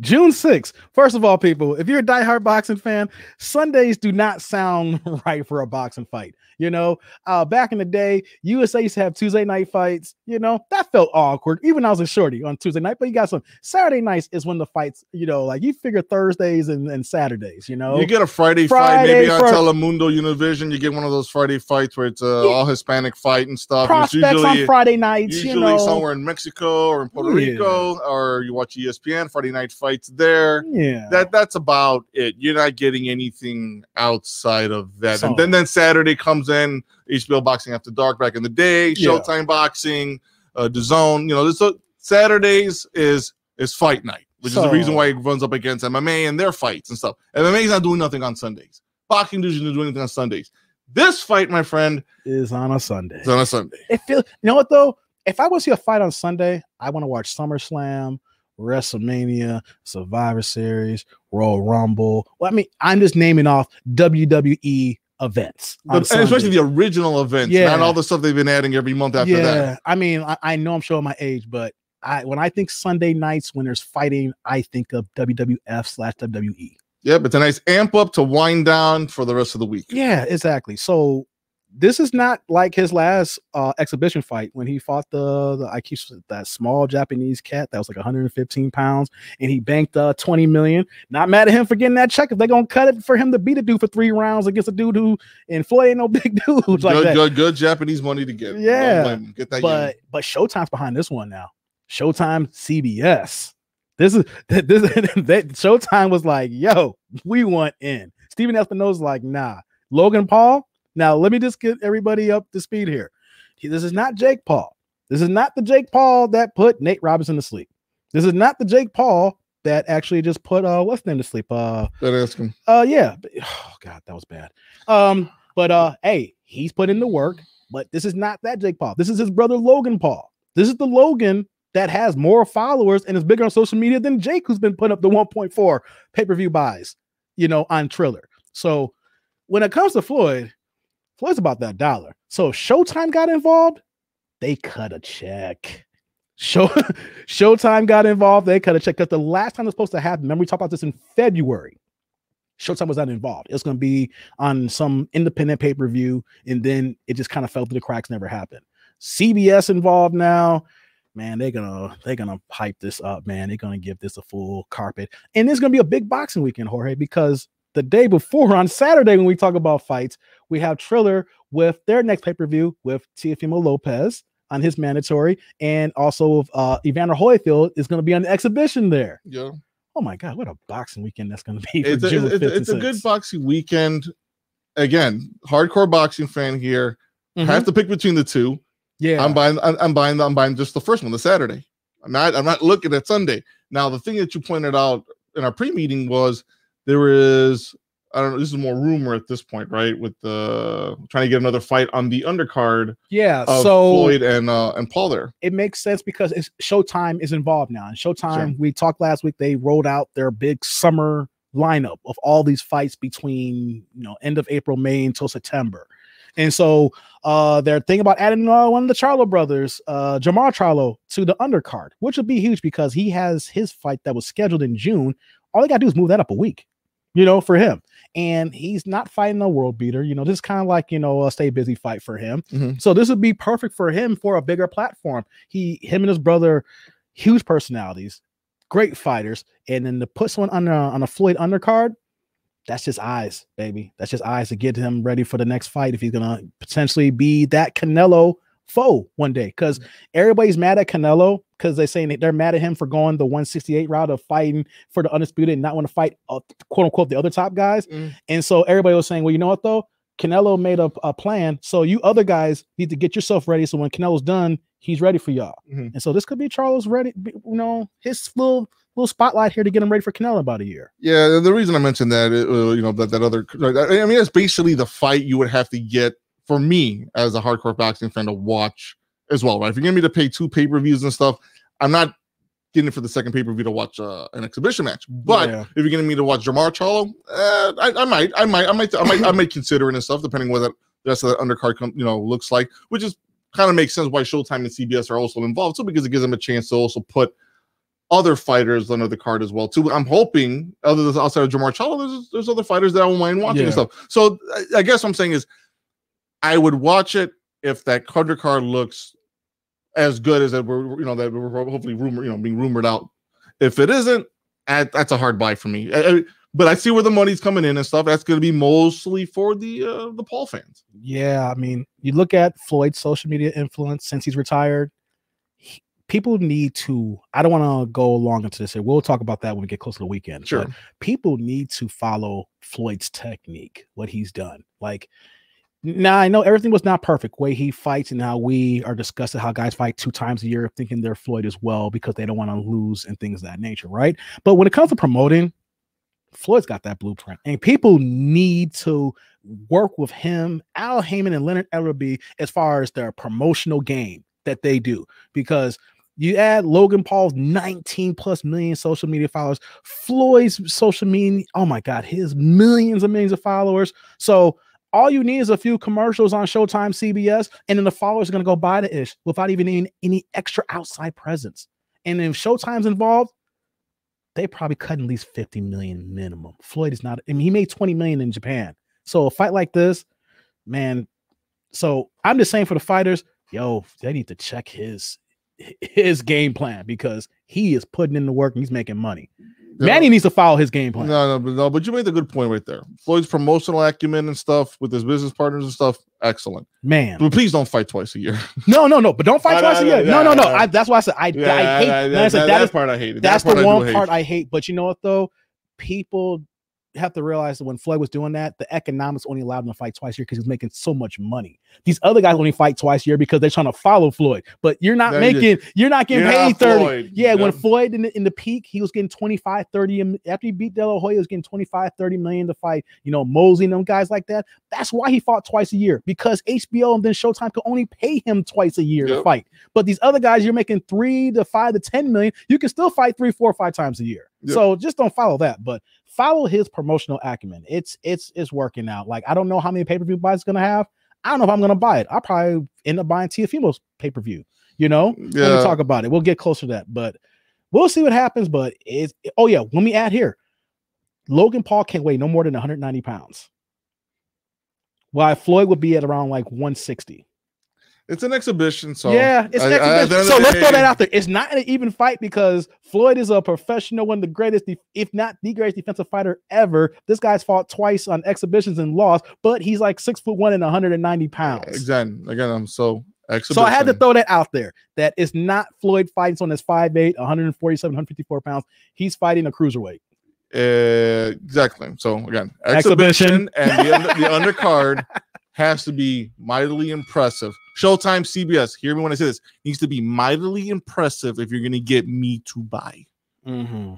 June 6th. First of all, people, if you're a diehard boxing fan, Sundays do not sound right for a boxing fight. You know, uh, back in the day, USA used to have Tuesday night fights. You know, that felt awkward. Even I was a shorty on Tuesday night, but you got some Saturday nights is when the fights, you know, like you figure Thursdays and, and Saturdays, you know. You get a Friday, Friday fight, maybe on Telemundo Univision. You get one of those Friday fights where it's uh, all Hispanic fight and stuff. Prospects usually, on Friday nights, usually you know. somewhere in Mexico or in Puerto oh, yeah. Rico, or you watch ESPN Friday night fight fights there. Yeah, that that's about it. You're not getting anything outside of that. So, and then then Saturday comes in HBO Boxing After Dark back in the day, yeah. Showtime Boxing, uh, Zone. You know, this Saturdays is is fight night, which so, is the reason why it runs up against MMA and their fights and stuff. MMA's not doing nothing on Sundays. Boxing doesn't do anything on Sundays. This fight, my friend, is on a Sunday. It's on a Sunday. It feels. You know what though? If I want to see a fight on Sunday, I want to watch SummerSlam. WrestleMania, Survivor Series, Royal Rumble. Well, I mean, I'm just naming off WWE events, the, especially the original events, yeah. not all the stuff they've been adding every month after yeah. that. I mean, I, I know I'm showing my age, but I when I think Sunday nights when there's fighting, I think of WWF slash WWE. Yeah, but tonight's amp up to wind down for the rest of the week. Yeah, exactly. So this is not like his last uh, exhibition fight when he fought the, the I keep that small Japanese cat that was like 115 pounds and he banked uh, 20 million. Not mad at him for getting that check if they're gonna cut it for him to beat a dude for three rounds against a dude who and Floyd ain't no big dude. Like good, that. good, good Japanese money to get. Yeah, get that. But but Showtime's behind this one now. Showtime, CBS. This is this that Showtime was like, yo, we want in. Stephen Espinosa's like, nah. Logan Paul, now, let me just get everybody up to speed here. This is not Jake Paul. This is not the Jake Paul that put Nate Robinson to sleep. This is not the Jake Paul that actually just put uh what's name to sleep. Uh that ask him. Uh yeah. Oh god, that was bad. Um, but uh hey, he's put in the work, but this is not that Jake Paul. This is his brother Logan Paul. This is the Logan that has more followers and is bigger on social media than Jake, who's been putting up the 1.4 pay-per-view buys, you know, on Triller. So when it comes to Floyd, Floyd's about that dollar. So if Showtime got involved, they cut a check. Show Showtime got involved. They cut a check because the last time it was supposed to happen, remember we talked about this in February. Showtime was not involved. It's going to be on some independent pay per view, and then it just kind of fell through the cracks. Never happened. CBS involved now. Man, they're gonna they're gonna hype this up. Man, they're gonna give this a full carpet, and it's gonna be a big boxing weekend, Jorge, because the day before on Saturday when we talk about fights, we have Triller with their next pay per view with Tiafimo Lopez on his mandatory, and also with, uh, Evander Holyfield is going to be on the exhibition there. Yeah. Oh my God, what a boxing weekend that's going to be! It's, a, it's, it's a, good boxing weekend. Again, hardcore boxing fan here. Mm-hmm. I have mm-hmm. to pick between the two. Yeah, I'm buying. I'm buying. I'm buying just the first one, the Saturday. I'm not. I'm not looking at Sunday. Now, the thing that you pointed out in our pre-meeting was there is, I don't know, this is more rumor at this point, right? With the trying to get another fight on the undercard. Yeah. so Floyd and uh, and Paul there. It makes sense because it's, Showtime is involved now. And Showtime, sure. we talked last week, they rolled out their big summer lineup of all these fights between you know end of April, May until September. And so uh, their thing about adding uh, one of the Charlo brothers, uh, Jamar Charlo, to the undercard, which would be huge because he has his fight that was scheduled in June. All they got to do is move that up a week you know, for him. And he's not fighting a world beater. You know, this is kind of like, you know, a stay busy fight for him. Mm-hmm. So this would be perfect for him for a bigger platform. He, him and his brother, huge personalities, great fighters. And then to put someone on on a Floyd undercard, that's just eyes, baby. That's just eyes to get him ready for the next fight if he's gonna potentially be that Canelo foe one day. Because everybody's mad at Canelo because they're saying they're mad at him for going the 168 route of fighting for the undisputed and not want to fight uh, quote unquote the other top guys. Mm. And so everybody was saying, well, you know what though? Canelo made a, a plan. So you other guys need to get yourself ready. So when Canelo's done, he's ready for y'all. Mm-hmm. And so this could be Charles ready, you know, his little little spotlight here to get him ready for Canelo about a year. Yeah, the reason I mentioned that, uh, uh you know, that that other, I mean, that's basically the fight you would have to get for me as a hardcore boxing fan to watch as well, right? If you're gonna to pay two pay per views and stuff, I'm not getting it for the second pay per view to watch uh, an exhibition match. But yeah. if you're getting me to watch Jamar Charlo, uh, I, I, might, I might, I might, I might, I might consider it and stuff, depending what that the rest of that undercard, com- you know, looks like. Which is kind of makes sense why Showtime and CBS are also involved, so because it gives them a chance to also put other fighters under the card as well too. I'm hoping other than outside of Jamar Charlo, there's there's other fighters that I don't mind watching yeah. and stuff. So I, I guess what I'm saying is, I would watch it if that undercard looks as good as that we're you know that we're hopefully rumored, you know being rumored out. If it isn't, that's a hard buy for me. I, I, but I see where the money's coming in and stuff. That's going to be mostly for the uh, the Paul fans. Yeah, I mean, you look at Floyd's social media influence since he's retired. He, people need to. I don't want to go long into this. We'll talk about that when we get close to the weekend. Sure. people need to follow Floyd's technique, what he's done. Like now I know everything was not perfect way he fights and how we are discussing how guys fight two times a year, thinking they're Floyd as well because they don't want to lose and things of that nature, right? But when it comes to promoting, Floyd's got that blueprint, and people need to work with him, Al Heyman, and Leonard Ellerby as far as their promotional game that they do because you add Logan Paul's 19 plus million social media followers, Floyd's social media, oh my God, his millions and millions of followers. So all you need is a few commercials on Showtime, CBS, and then the followers are going to go buy the ish without even needing any extra outside presence. And if Showtime's involved, they probably cut at least 50 million minimum. Floyd is not, I mean, he made 20 million in Japan. So a fight like this, man. So I'm just saying for the fighters, yo, they need to check his his game plan because he is putting in the work and he's making money. Manny needs to follow his game plan. No, no, but no, but you made a good point right there. Floyd's promotional acumen and stuff with his business partners and stuff, excellent. Man, but please don't fight twice a year. no, no, no, but don't fight twice a year. No, no, no. I, that's why I said I, yeah, I hate. Yeah, that, that is part I hate. That's, that's the one I part I hate. But you know what though, people have to realize that when Floyd was doing that, the economics only allowed him to fight twice a year because he's making so much money. These other guys only fight twice a year because they're trying to follow Floyd. But you're not making, you're not getting you're paid not 30. Floyd, yeah, when Floyd in the, in the, peak, he was getting 25, 30. After he beat De La Hoya, he was getting 25, 30 million to fight, you know, Mosey and them guys like that. That's why he fought twice a year because HBO and then Showtime could only pay him twice a year yep. to fight. But these other guys, you're making three to five to 10 million. You can still fight three, four, five times a year. Yep. So just don't follow that. But follow his promotional acumen. It's it's it's working out. Like I don't know how many pay per view buys gonna have. I don't know if I'm gonna buy it. I'll probably end up buying Tiafimo's pay per view. You know, yeah. talk about it. We'll get closer to that, but we'll see what happens. But it's oh yeah, let me add here. Logan Paul can't weigh no more than 190 pounds. While Floyd would be at around like 160. It's an exhibition, so yeah, it's an I, exhibition. I, I, so let's throw that out there. It's not an even fight because Floyd is a professional, one of the greatest, if not the greatest defensive fighter ever. This guy's fought twice on exhibitions and lost, but he's like six foot one and 190 pounds. Again, again, I'm so exhibition. So I had to throw that out there that it's not Floyd fighting someone that's 5'8, 147, 154 pounds. He's fighting a cruiserweight. Uh, exactly. So again, exhibition, exhibition. and the, the undercard has to be mightily impressive Showtime, CBS, hear me when I say this, needs to be mightily impressive if you're going to get me to buy. Mm-hmm.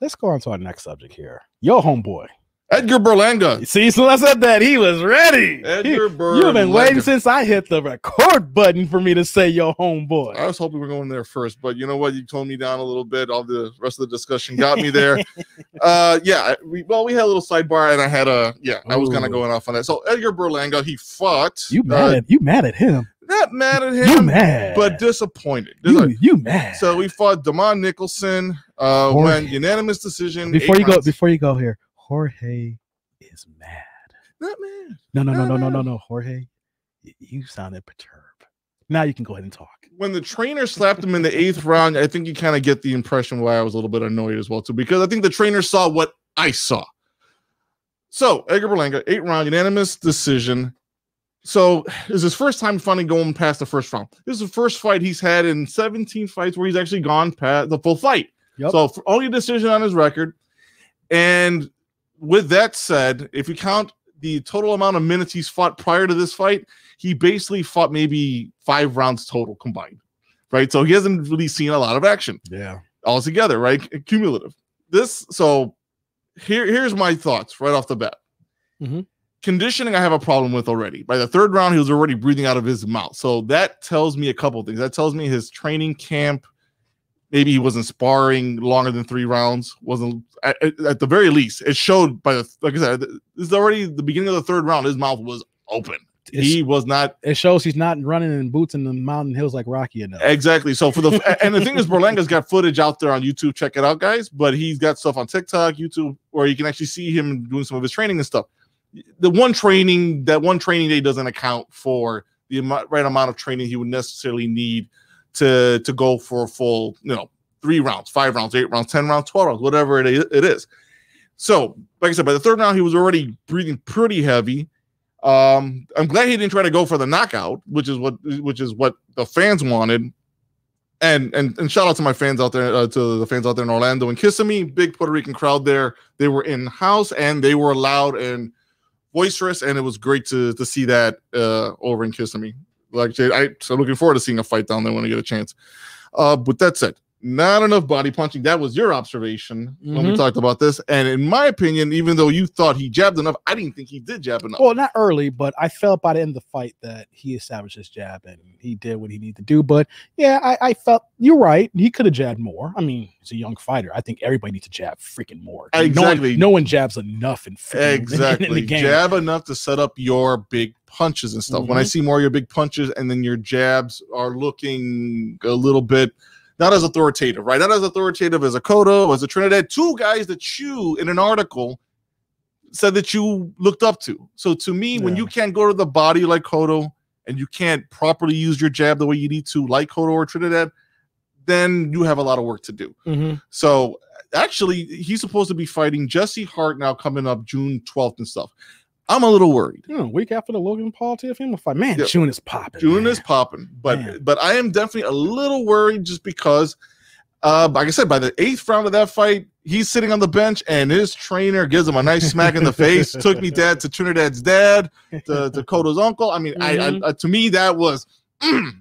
Let's go on to our next subject here. Yo, homeboy. Edgar Berlanga. See, so I said that he was ready. Edgar Berlanga. You've been waiting since I hit the record button for me to say yo homeboy. I was hoping we were going there first, but you know what? You toned me down a little bit. All the rest of the discussion got me there. uh, yeah. We, well, we had a little sidebar, and I had a yeah. Ooh. I was kind of going off on that. So Edgar Berlanga, he fought. You mad uh, at you mad at him? Not mad at him, you mad. but disappointed. You, like, you mad. So we fought Damon Nicholson, uh, Jorge. when unanimous decision. Before you rounds. go, before you go here, Jorge is mad. Not mad. No, no, Not no, no, no, no, no, Jorge, you sounded perturbed. Now you can go ahead and talk. When the trainer slapped him in the eighth round, I think you kind of get the impression why I was a little bit annoyed as well too, because I think the trainer saw what I saw. So Edgar Berlanga, eight round unanimous decision. So this is his first time finally going past the first round. This is the first fight he's had in 17 fights where he's actually gone past the full fight. Yep. So only decision on his record. And with that said, if you count the total amount of minutes he's fought prior to this fight, he basically fought maybe five rounds total combined, right? So he hasn't really seen a lot of action. Yeah, all together, right? Cumulative. This so here here's my thoughts right off the bat. Mm-hmm conditioning I have a problem with already. By the third round, he was already breathing out of his mouth. So that tells me a couple things. That tells me his training camp, maybe he wasn't sparring longer than three rounds. Wasn't at, at the very least, it showed by the like I said, this is already the beginning of the third round. His mouth was open. It's, he was not. It shows he's not running in boots in the mountain hills like Rocky enough. Exactly. So for the and the thing is, Berlanga's got footage out there on YouTube. Check it out, guys. But he's got stuff on TikTok, YouTube, where you can actually see him doing some of his training and stuff the one training that one training day doesn't account for the right amount of training he would necessarily need to to go for a full you know three rounds five rounds eight rounds ten rounds twelve rounds whatever it is so like i said by the third round he was already breathing pretty heavy um i'm glad he didn't try to go for the knockout which is what which is what the fans wanted and and, and shout out to my fans out there uh, to the fans out there in orlando and kissimmee big puerto rican crowd there they were in house and they were loud and boisterous, and it was great to to see that uh, over in Kissimmee. Like I, am looking forward to seeing a fight down there when I get a chance. Uh, but that said, not enough body punching. That was your observation mm-hmm. when we mm-hmm. talked about this. And in my opinion, even though you thought he jabbed enough, I didn't think he did jab enough. Well, not early, but I felt by the end of the fight that he established his jab and he did what he needed to do. But yeah, I, I felt you're right. He could have jabbed more. I mean, he's a young fighter. I think everybody needs to jab freaking more. Exactly. No one, no one jabs enough in exactly in, in the game. jab enough to set up your big punches and stuff. Mm-hmm. When I mm-hmm. see more of your big punches and then your jabs are looking a little bit not as authoritative, right? Not as authoritative as a Coda, as a Trinidad. Two guys that you, in an article, said that you looked up to. So to me, yeah. when you can't go to the body like Cotto and you can't properly use your jab the way you need to, like Cotto or Trinidad, then you have a lot of work to do. Mm-hmm. So actually, he's supposed to be fighting Jesse Hart now coming up June 12th and stuff. I'm a little worried. Yeah, week after the Logan Paul TFM fight, man, yep. June is popping. June man. is popping, but man. but I am definitely a little worried just because, uh, like I said, by the eighth round of that fight, he's sitting on the bench and his trainer gives him a nice smack in the face. Took me dad to Trinidad's dad, to, Dakota's uncle. I mean, mm-hmm. I, I, mm-hmm. Uh, to me that was mm,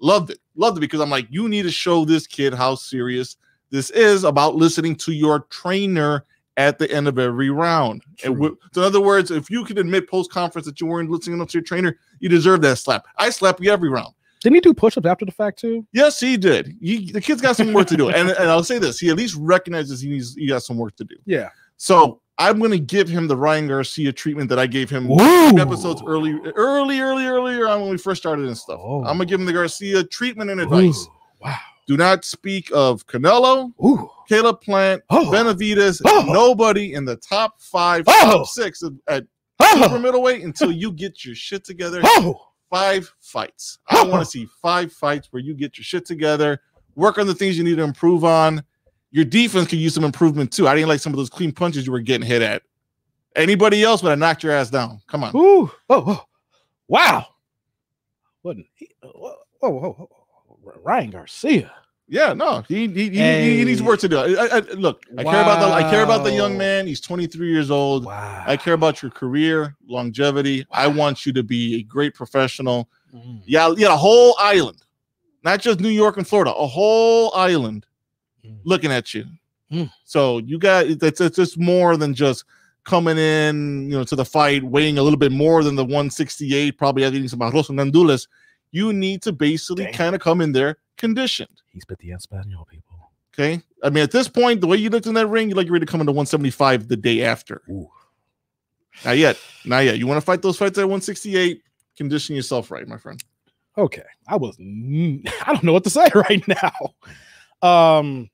loved it, loved it because I'm like, you need to show this kid how serious this is about listening to your trainer at the end of every round. W- so in other words, if you can admit post conference that you weren't listening enough to your trainer, you deserve that slap. I slap you every round. Didn't he do push-ups after the fact too? Yes, he did. He, the kid's got some work to do, and, and I'll say this: he at least recognizes he needs he got some work to do. Yeah. So I'm going to give him the Ryan Garcia treatment that I gave him episodes early, early, early, earlier on when we first started and stuff. Oh. I'm going to give him the Garcia treatment and advice. Ooh. Wow. Do not speak of Canelo, Ooh. Caleb Plant, oh. Benavides, oh. nobody in the top five, oh. top six at oh. super middleweight until you get your shit together. Oh. Five fights. I oh. want to see five fights where you get your shit together, work on the things you need to improve on. Your defense could use some improvement too. I didn't like some of those clean punches you were getting hit at. Anybody else would have knocked your ass down. Come on. Ooh. Oh, oh. wow. What? Uh, whoa, whoa, whoa. Ryan Garcia. Yeah, no, he he, hey. he, needs work to do. I, I, look, I care about the I care about the young man. He's 23 years old. Wow. I care about your career, longevity. Wow. I want you to be a great professional. Mm. Yeah, yeah, a whole island, not just New York and Florida, a whole island mm. looking at you. Mm. So you got it's it's just more than just coming in, you know, to the fight, weighing a little bit more than the 168, probably getting some arroz about Andules you need to basically kind of come in there conditioned. He's bit the Espanol people. Okay. I mean, at this point, the way you looked in that ring, you're like you're ready to come into 175 the day after. Ooh. Not yet. Not yet. You want to fight those fights at 168? Condition yourself right, my friend. Okay. I was I don't know what to say right now. Um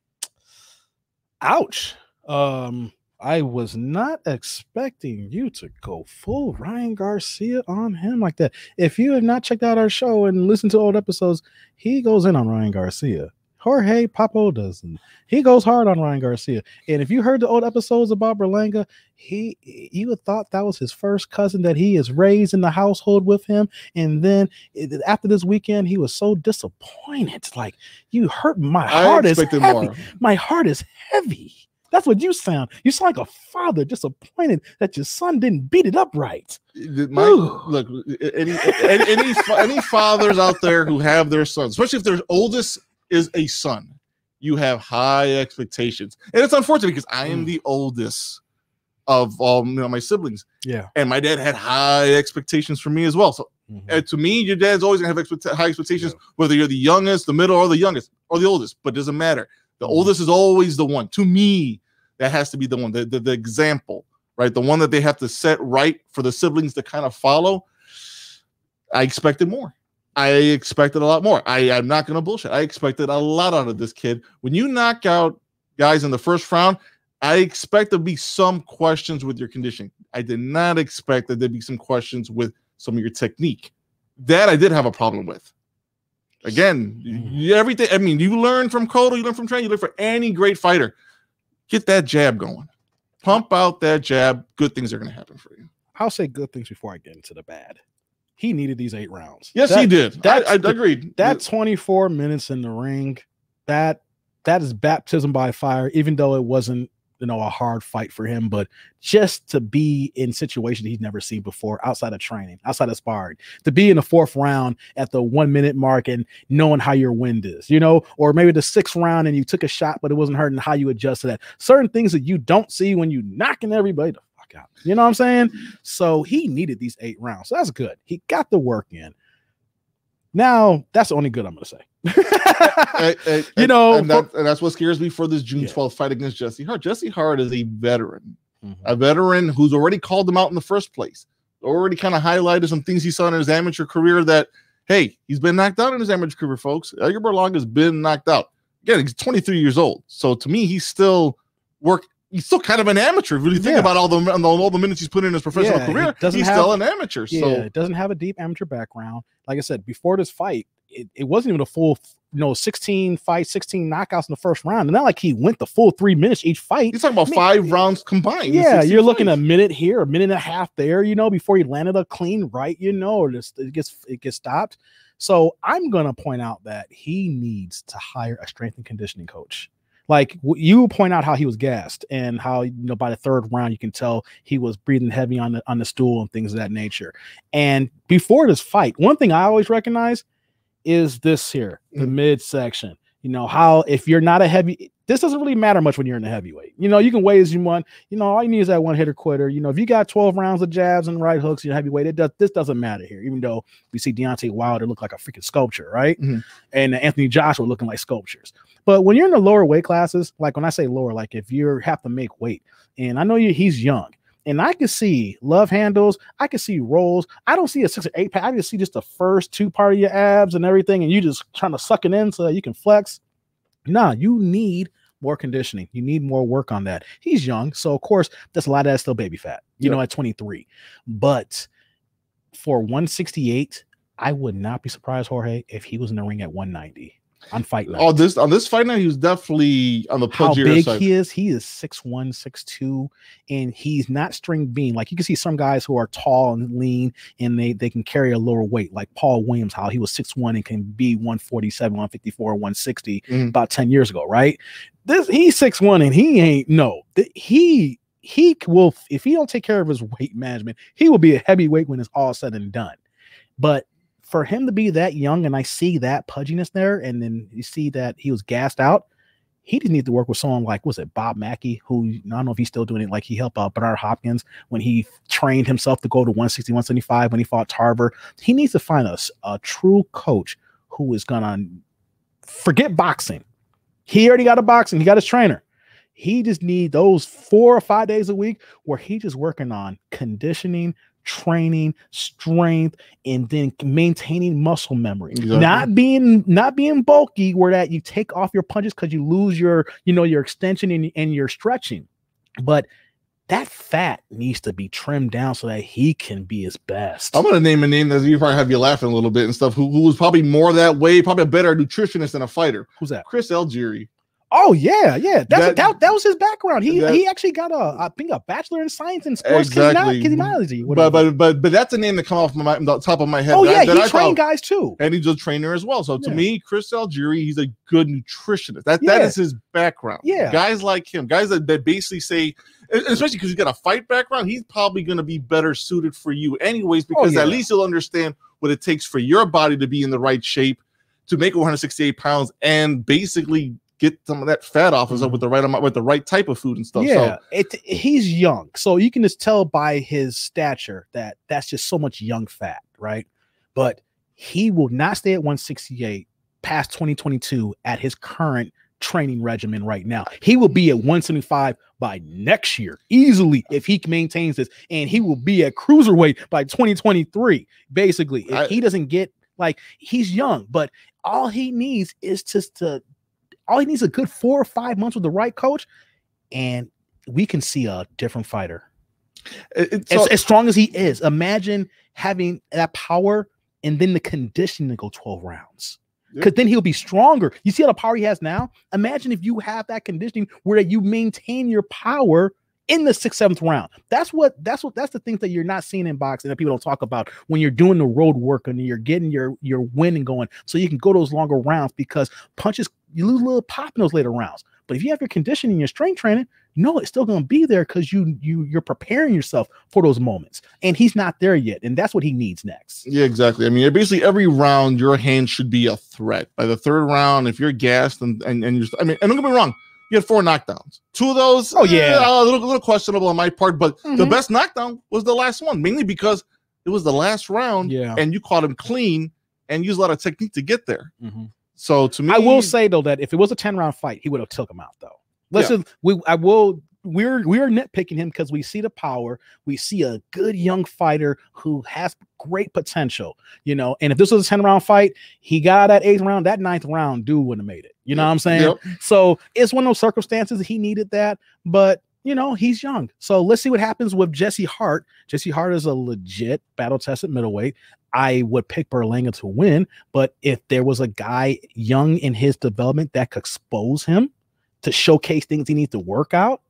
ouch. Um I was not expecting you to go full Ryan Garcia on him like that. If you have not checked out our show and listened to old episodes, he goes in on Ryan Garcia. Jorge Papo doesn't. He goes hard on Ryan Garcia. And if you heard the old episodes about Berlanga, he you would thought that was his first cousin that he is raised in the household with him. And then eh, after this weekend, he was so disappointed. Like you hurt my I heart is heavy. More. My heart is heavy. That's what you sound. You sound like a father disappointed that your son didn't beat it up right. My, look, any, any, any, any fathers out there who have their sons, especially if their oldest is a son, you have high expectations, and it's unfortunate because I am mm. the oldest of all you know, my siblings. Yeah, and my dad had high expectations for me as well. So Mm-hmm. to me, your dad's always gonna have expect- high expectations, yeah. whether you're the youngest, the middle, or the youngest, or the oldest. But doesn't matter. The mm-hmm. oldest is always the one. To me, that has to be the one, the, the, the example, right? The one that they have to set right for the siblings to kind of follow. I expected more. I expected a lot more. I, I'm not going to bullshit. I expected a lot out of this kid. When you knock out guys in the first round, I expect there'll be some questions with your conditioning. I did not expect that there'd be some questions with some of your technique. That I did have a problem with. Again, mm-hmm. everything. I mean, you learn from Cotto, you learn from training, you learn from any great fighter. Get that jab going. Pump out that jab. Good things are going to happen for you. I'll say good things before I get into the bad. He needed these eight rounds. Yes, that, he did. That, I, I agreed. That 24 minutes in the ring, that that is baptism by fire, even though it wasn't you know a hard fight for him, but just to be in situation he's never seen before outside of training, outside of sparring, to be in the fourth round at the one minute mark and knowing how your wind is, you know, or maybe the sixth round and you took a shot but it wasn't hurting, how you adjust to that. Certain things that you don't see when you knocking everybody the fuck out. You know what I'm saying? So he needed these eight rounds. So that's good. He got the work in. Now that's the only good I'm gonna say. you know, and, that, and, that's what scares me for this June yeah. 12th fight against Jesse Hart. Jesse Hart is a veteran, mm-hmm. a veteran who's already called him out in the first place, already kind of highlighted some things he saw in his amateur career that, hey, he's been knocked out in his amateur career, folks. Edgar berlanga has been knocked out. Again, he's 23 years old. So to me, he's still work. He's still kind of an amateur. If you really think yeah. about all the all the minutes he's put in his professional yeah, career, he's have, still an amateur. so it doesn't have a deep amateur background. Like I said before this fight, it, it wasn't even a full you know, 16 fight, 16 knockouts in the first round. And not like he went the full three minutes each fight. He's talking about I mean, five rounds combined. Yeah, you're looking a minute here, a minute and a half there, you know, before he landed a clean right, you know, or just it gets it gets stopped. So I'm gonna point out that he needs to hire a strength and conditioning coach. Like you point out how he was gassed and how you know by the third round you can tell he was breathing heavy on the on the stool and things of that nature. And before this fight, one thing I always recognize – is this here, the mm. mid section? You know, how if you're not a heavy, this doesn't really matter much when you're in the heavyweight. You know, you can weigh as you want. You know, all you need is that one hitter quitter. You know, if you got 12 rounds of jabs and right hooks in heavyweight, it does this doesn't matter here, even though we see Deontay Wilder look like a freaking sculpture, right? Mm-hmm. And Anthony Joshua looking like sculptures. But when you're in the lower weight classes, like when I say lower, like if you have to make weight, and I know you he's young, and I can see love handles, I can see rolls. I don't see a six or eight pack. I can see just the first two part of your abs and everything, and you just trying to suck it in so that you can flex. Nah, you need more conditioning. You need more work on that. He's young, so of course, that's a lot of that still baby fat. You yep. know, at 23, but for 168, I would not be surprised, Jorge, if he was in the ring at 190 on fight night. Oh, this on this fight night, he was definitely on the how big side. he is. He is six one, six two, and he's not string bean. Like you can see some guys who are tall and lean, and they they can carry a lower weight. Like Paul Williams, how he was six one and can be 147, 154, 160 mm. Mm-hmm. about ten years ago, right? This he's six one and he ain't no. He he will if he don't take care of his weight management, he will be a heavyweight when it's all said and done. But for him to be that young, and I see that pudginess there, and then you see that he was gassed out. He didn't need to work with someone like was it Bob Mackey, who I don't know if he's still doing it. Like he helped out Bernard Hopkins when he trained himself to go to 160, 175 when he fought Tarver. He needs to find a, a true coach who is gonna forget boxing. He already got a boxing. He got his trainer. He just need those four or five days a week where he just working on conditioning, training, strength, and then maintaining muscle memory. Exactly. Not being not being bulky where that you take off your punches because you lose your, you know, your extension and, and your stretching. But that fat needs to be trimmed down so that he can be his best. I'm gonna name a name that you probably have you laughing a little bit and stuff. Who, who was probably more that way, probably a better nutritionist than a fighter. Who's that? Chris Algieri. Oh yeah, yeah. That's that, that, that was his background. He that, he actually got a I think a bachelor in science and sports exactly. kinesiology. But but but but that's a name that come off my the top of my head. Oh yeah, that, he I trained guys too, and he's a trainer as well. So to me, Chris Algieri, he's a good nutritionist. That yeah. that is his background. Yeah, guys like him, guys that, that basically say, especially because he's got a fight background, he's probably going to be better suited for you anyways oh, because oh, yeah. at least you'll understand what it takes for your body to be in the right shape to make 168 pounds and basically get some of that fat off us mm-hmm. with the right amount with the right type of food and stuff. Yeah, so, it, he's young, so you can just tell by his stature that that's just so much young fat, right? But he will not stay at 168 past 2022 at his current training regimen right now. He will be at 175 by next year easily if he maintains this, and he will be at cruiserweight by 2023. Basically, if I, he doesn't get like he's young, but all he needs is just to all he needs a good four or five months with the right coach, and we can see a different fighter. as, as, strong as he is, imagine having that power and then the conditioning to go 12 rounds. Because then he'll be stronger. You see how the power he has now? Imagine if you have that conditioning where you maintain your power – in the sixth, seventh round. That's what that's what that's the things that you're not seeing in boxing that people don't talk about when you're doing the road work and you're getting your your winning going, so you can go those longer rounds because punches you lose a little pop in those later rounds. But if you have your conditioning, your strength training, no, it's still going to be there because you you you're preparing yourself for those moments. And he's not there yet, and that's what he needs next. Yeah, exactly. I mean, basically every round, your hand should be a threat. By the third round, if you're gassed and and, and you're, I mean, and don't get me wrong, you had four knockdowns. Two of those, oh yeah, eh, a little, little questionable on my part, but mm-hmm. the best knockdown was the last one, mainly because it was the last round, yeah, and you caught him clean and used a lot of technique to get there. Mm-hmm. So to me, I will say though that if it was a ten round fight, he would have took him out though. Listen, yeah. we I will we're we're nitpicking him because we see the power. We see a good young fighter who has great potential, you know. And if this was a 10 round fight, he got that eighth round, that ninth round, dude would have made it. You know what I'm saying? Yep. So it's one of those circumstances he needed that, but you know, he's young. So let's see what happens with Jesse Hart. Jesse Hart is a legit battle tested middleweight. I would pick Berlanga to win, but if there was a guy young in his development that could expose him to showcase things he needs to work out,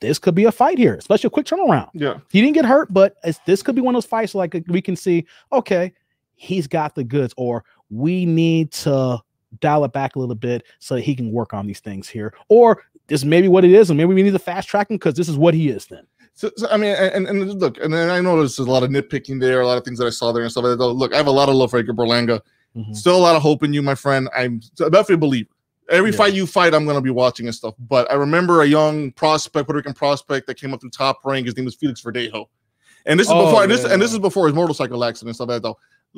this could be a fight here, especially a quick turnaround. Yeah. He didn't get hurt, but this could be one of those fights like uh, we can see, okay, he's got the goods, or we need to dial it back a little bit so he can work on these things here. Or this may be what it is, and maybe we need to fast track him because this is what he is then. So, so, I mean, and, and look, and then I know there's a lot of nitpicking there, a lot of things that I saw there and stuff like that. look, I have a lot of love for Edgar Berlanga. Mm-hmm. Still a lot of hope in you, my friend. I'm definitely a believer. Every yeah. fight you fight, I'm gonna be watching and stuff. But I remember a young prospect, Puerto Rican prospect that came up through top rank. His name was Felix Verdejo, and this is oh, before and this and this is before his motorcycle accident stuff like that though.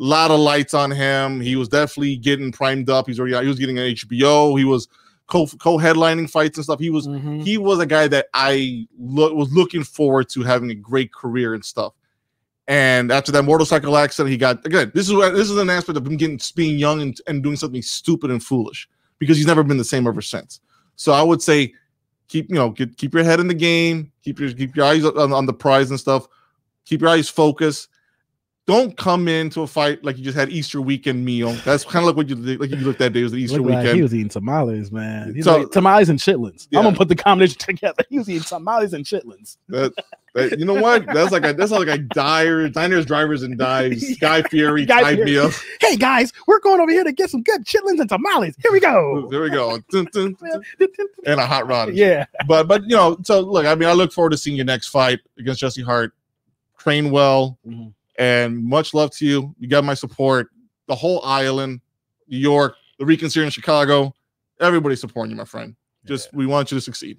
A lot of lights on him. He was definitely getting primed up. He's already he was getting an HBO. He was co co-headlining fights and stuff. He was mm-hmm. he was a guy that I lo- was looking forward to having a great career and stuff. And after that motorcycle accident, he got again. This is this is an aspect of him getting being young and, and doing something stupid and foolish because he's never been the same ever since. So I would say keep you know get, keep your head in the game, keep your keep your eyes on, on the prize and stuff, keep your eyes focused, don't come into a fight like you just had Easter weekend meal. That's kind of like what you like you looked that day was the Easter weekend. Like he was eating tamales, man. He's so, like, tamales and chitlins. Yeah. I'm gonna put the combination together. He was eating tamales and chitlins. That, that, you know what? That's like a, that's like a diner, diners, drivers, and dives, yeah. Guy Fieri Guy type Fieri. meal. Hey guys, we're going over here to get some good chitlins and tamales. Here we go. There we go. and a hot rod. Yeah. But but you know, so look, I mean, I look forward to seeing your next fight against Jesse Hart. Train well. Mm-hmm and much love to you. You got my support. The whole island, New York, the Ricans here in Chicago, everybody supporting you, my friend. Just yeah. we want you to succeed.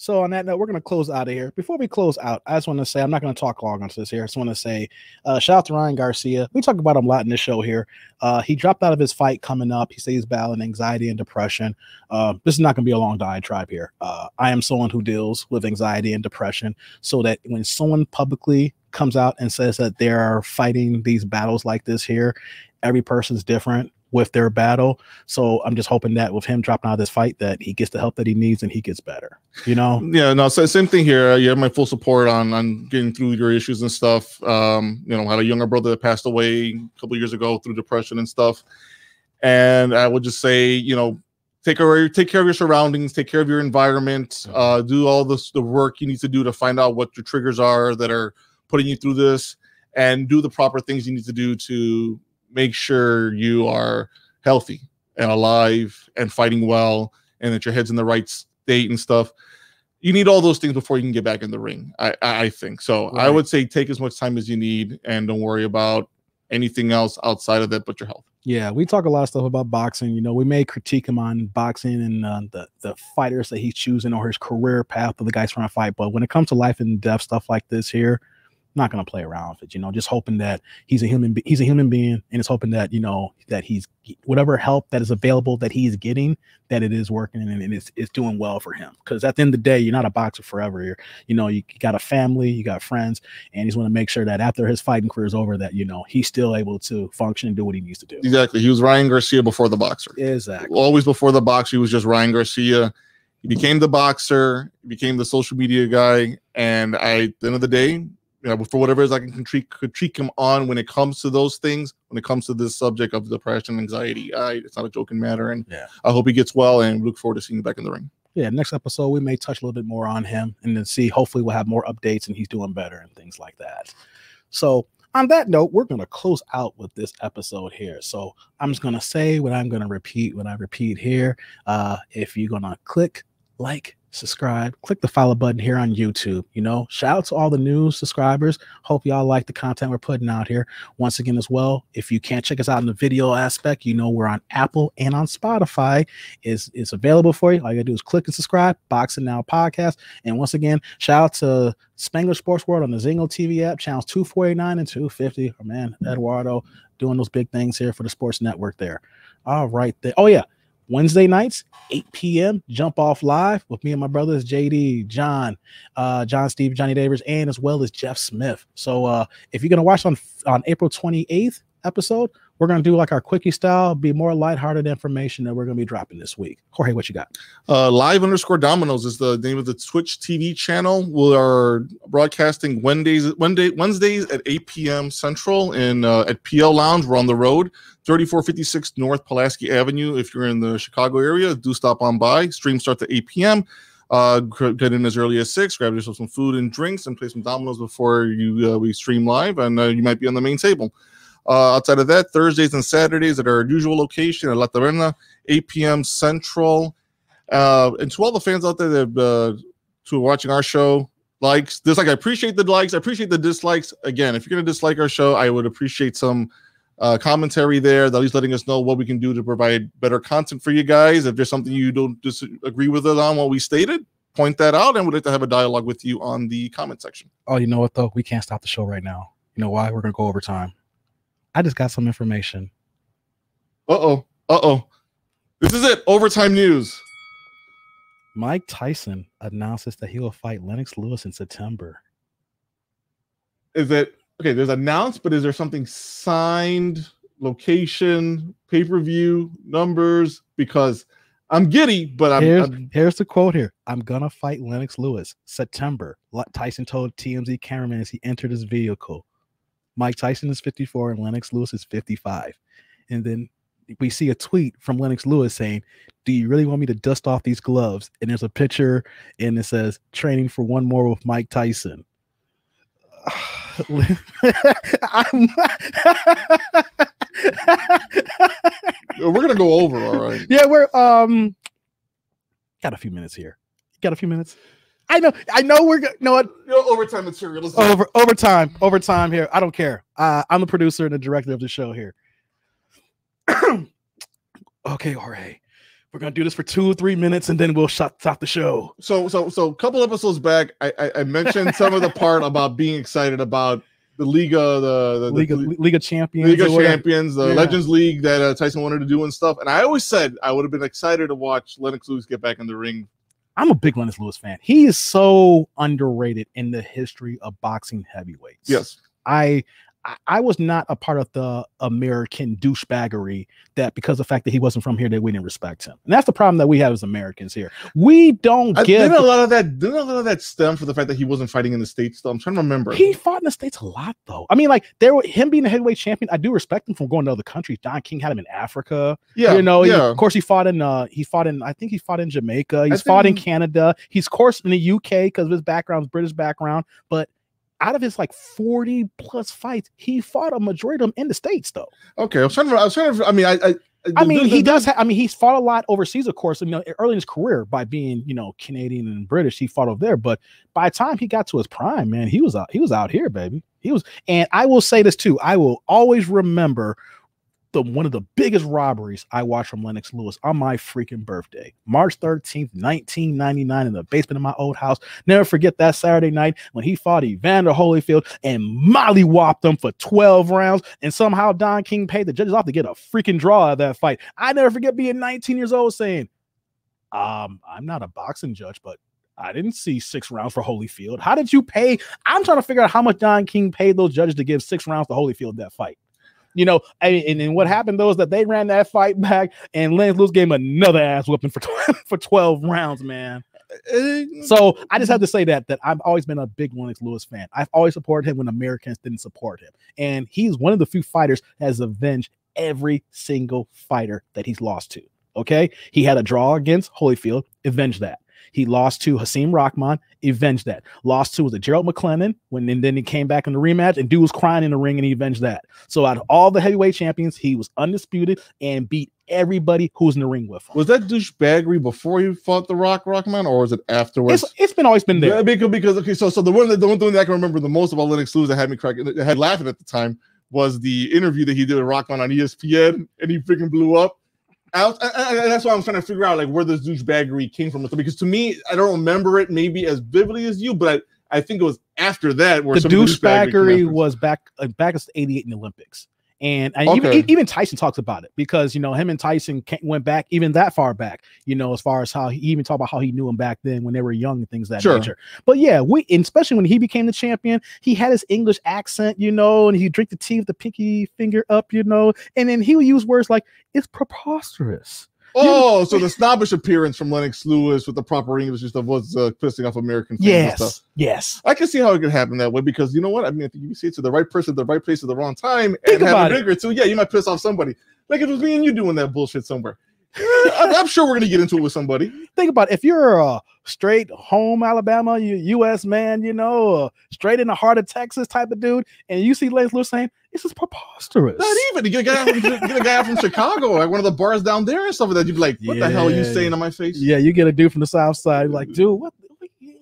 So on that note, we're going to close out of here. Before we close out, I just want to say I'm not going to talk long on this here. I just want to say uh, shout out to Ryan Garcia. We talk about him a lot in this show here. Uh, he dropped out of his fight coming up. He says he's battling anxiety and depression. Uh, this is not going to be a long diatribe here. Uh, I am someone who deals with anxiety and depression, so that when someone publicly comes out and says that they are fighting these battles like this here, every person's different with their battle. So I'm just hoping that with him dropping out of this fight, that he gets the help that he needs and he gets better. You know? Yeah. No. So same thing here. Uh, you have my full support on on getting through your issues and stuff. Um, you know, I had a younger brother that passed away a couple years ago through depression and stuff. And I would just say, you know, take care take care of your surroundings, take care of your environment, mm-hmm. uh, do all this, the work you need to do to find out what your triggers are that are putting you through this, and do the proper things you need to do to make sure you are healthy and alive and fighting well and that your head's in the right state and stuff. You need all those things before you can get back in the ring. I I think so. Right. I would say take as much time as you need and don't worry about anything else outside of that but your health. Yeah, we talk a lot of stuff about boxing. You know, we may critique him on boxing and uh, the the fighters that he's choosing or his career path of the guys trying to fight. But when it comes to life and death stuff like this here, not going to play around with it. You know, just hoping that he's a human. Be- he's a human being, and it's hoping that you know that he's whatever help that is available that he's getting, that it is working and, and it's it's doing well for him. Because at the end of the day, you're not a boxer forever. You're you know you got a family, you got friends, and he's want to make sure that after his fighting career is over, that you know he's still able to function and do what he needs to do. Exactly. He was Ryan Garcia before the boxer. Exactly. Always before the boxer, he was just Ryan Garcia he became the boxer, he became the social media guy, and I, at the end of the day, you know, for whatever it is I can critique, him on when it comes to those things, when it comes to this subject of depression, anxiety. I, it's not a joking matter. And yeah. I hope he gets well and look forward to seeing you back in the ring. Yeah, next episode we may touch a little bit more on him and then see. Hopefully we'll have more updates and he's doing better and things like that. So on that note, we're going to close out with this episode here. So I'm just going to say what I'm going to repeat when I repeat here. Uh, if you're going to click, like, subscribe, click the follow button here on YouTube. You know, shout out to all the new subscribers. Hope y'all like the content we're putting out here. Once again, as well, if you can't check us out in the video aspect, you know we're on Apple and on Spotify. Is it's available for you. All you gotta do is click and subscribe, Boxing Now Podcast. And once again, shout out to Spangler Sports World on the Zingle TV app, channels 249 and 250. Oh man, Eduardo doing those big things here for the sports network there. All right, there. Oh yeah. Wednesday nights, 8 p.m. Jump off live with me and my brothers JD, John, uh, John, Steve, Johnny Davis, and as well as Jeff Smith. So uh, if you're gonna watch on on April 28th episode, we're going to do like our quickie style, be more lighthearted information that we're going to be dropping this week. Jorge, what you got? Uh, live underscore Dominoes is the name of the Twitch TV channel. We are broadcasting Wednesdays, Wednesday, Wednesdays at 8 p.m. Central in uh, at PL Lounge. We're on the road, 3456 North Pulaski Avenue. If you're in the Chicago area, do stop on by. Stream starts at 8 p.m uh, get in as early as six, grab yourself some food and drinks, and play some dominoes before you uh, we stream live, and uh, you might be on the main table. Uh, outside of that, Thursdays and Saturdays at our usual location at La Taverna, 8 p.m. Central. Uh, and to all the fans out there that uh, are watching our show, likes, dislikes. I appreciate the likes. I appreciate the dislikes. Again, if you're going to dislike our show, I would appreciate some uh, commentary there. At least letting us know what we can do to provide better content for you guys. If there's something you don't disagree with us on what we stated, point that out, and we'd like to have a dialogue with you on the comment section. Oh, you know what though? We can't stop the show right now. You know why? We're gonna go overtime. I just got some information. Uh oh. Uh oh. This is it. Overtime news. Mike Tyson announces that he will fight Lennox Lewis in September. Is it okay? There's announced, but is there something signed, location, pay per view, numbers? Because I'm giddy, but I'm here's, I'm here's, the quote here. I'm gonna fight Lennox Lewis September. Tyson told TMZ cameraman as he entered his vehicle. Mike Tyson is 54 and Lennox Lewis is 55. And then we see a tweet from Lennox Lewis saying, Do you really want me to dust off these gloves? And there's a picture and it says, Training for one more with Mike Tyson. I'm we're gonna go over, all right. Yeah, we're um got a few minutes here. Got a few minutes. I know, I know. We're going you know what you are overtime material. Over overtime, overtime here. I don't care. Uh, I'm the producer and the director of the show here. okay, Jorge, we're gonna do this for two, three minutes, and then we'll shut stop the show. So, so, so, a couple episodes back, I, I, I mentioned some of the part about being excited about the Liga, the, the Liga, the, Liga Champions, Liga Champions, the yeah. Legends League that uh, Tyson wanted to do and stuff. And I always said I would have been excited to watch Lennox Lewis get back in the ring I'm a big Lennox Lewis fan. He is so underrated in the history of boxing heavyweights. Yes. I I, was not a part of the American douchebaggery that because the fact that he wasn't from here that we didn't respect him. And that's the problem that we have as Americans here. We don't I, get didn't a lot of that didn't a lot of that stem from the fact that he wasn't fighting in the States though. I'm trying to remember. He fought in the States a lot though. I mean, like there him being a heavyweight champion, I do respect him from going to other countries. Don King had him in Africa. Yeah. You know, yeah. He, of course he fought in uh he fought in I think he fought in Jamaica. He's fought in Canada. He's course in the UK because of his background, his British background, but out of his like 40 plus fights, he fought a majority of them in the states, though. Okay, I was trying to. I was trying to. I mean, I. I, I mean, the, the, he does. Ha- I mean, he's fought a lot overseas, of course. You know, early in his career, by being you know Canadian and British, he fought over there. But by the time he got to his prime, man, he was out. He was out here, baby. He was. And I will say this too. I will always remember the one of the biggest robberies I watched from Lennox Lewis on my freaking birthday, March 13th, 1999, in the basement of my old house. Never forget that Saturday night when he fought Evander Holyfield and Molly whopped him for 12 rounds. And somehow Don King paid the judges off to get a freaking draw of that fight. I never forget being 19 years old saying, um, I'm not a boxing judge, but I didn't see six rounds for Holyfield. How did you pay? I'm trying to figure out how much Don King paid those judges to give six rounds to Holyfield that fight you know, and, and what happened though is that they ran that fight back, and Lance Lewis gave him another ass whooping for 12, for twelve rounds, man. Uh, so I just have to say that that I've always been a big Lennox Lewis fan. I've always supported him when Americans didn't support him, and he's one of the few fighters that has avenged every single fighter that he's lost to. Okay, he had a draw against Holyfield, avenged that. He lost to Hasim Rahman, avenged that. Lost to was it Gerald McClennan when and then he came back in the rematch and dude was crying in the ring and he avenged that. So out of all the heavyweight champions, he was undisputed and beat everybody who's in the ring with him. Was that douchebaggery before he fought the Rock Rockman, or was it afterwards? It's, it's been always been there. Yeah, because, because okay, so so the one the one thing that I can remember the most about Lennox Lewis that had me cracking had laughing at the time was the interview that he did with Rockman on ESPN, and he freaking blew up. I was, I, I, that's why I'm trying to figure out like where this douchebaggery came from. Because to me, I don't remember it maybe as vividly as you, but I, I think it was after that where the douchebaggery was back like back in '88 in the Olympics. And, okay. even even Tyson talks about it because you know him and Tyson went back even that far back. You know, as far as how he even talked about how he knew him back then when they were young and things that sure. nature. But yeah, we especially when he became the champion, he had his English accent, you know, and he drink the tea with the pinky finger up, you know, and then he would use words like "it's preposterous." Oh, so the snobbish appearance from Lennox Lewis with the proper English and stuff was uh, pissing off American fans. Yes, yes. I can see how it could happen that way because you know what? I mean, if you see it to the right person at the right place at the wrong time Think and have a drink yeah, you might piss off somebody. Like it was me and you doing that bullshit somewhere. I'm sure we're gonna get into it with somebody. Think about it. if you're a straight home Alabama, you U.S. man, you know, uh, straight in the heart of Texas type of dude, and you see Lex Lewis saying, "This is preposterous." Not even you get a guy, from, get a guy from Chicago, like one of the bars down there and something like that. You'd be like, "What yeah. the hell are you saying to my face?" Yeah, you get a dude from the South Side, like, dude, what?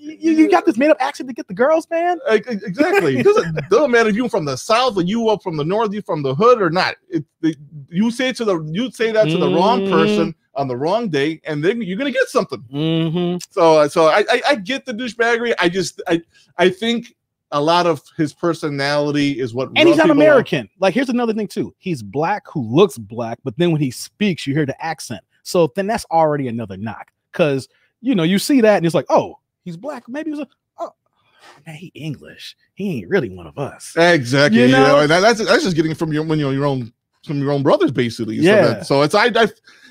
you, you got this made up accent to get the girls, man. Exactly. doesn't doesn't matter if you from the south or you up from the north, you from the hood or not. It, it, you say to the you say that to mm-hmm. the wrong mm-hmm. person on the wrong day, and then you're gonna get something. Mm-hmm. So so I, I I get the douchebaggery. I just I I think a lot of his personality is what and he's not american are. like here's another thing too he's black who looks black but then when he speaks you hear the accent so then that's already another knock because you know you see that and it's like oh He's black. Maybe he was a oh man, he English. He ain't really one of us. Exactly. You know? Yeah, that, that's that's just getting from your when you're your own from your own brothers basically. Yeah. So, it's I, I,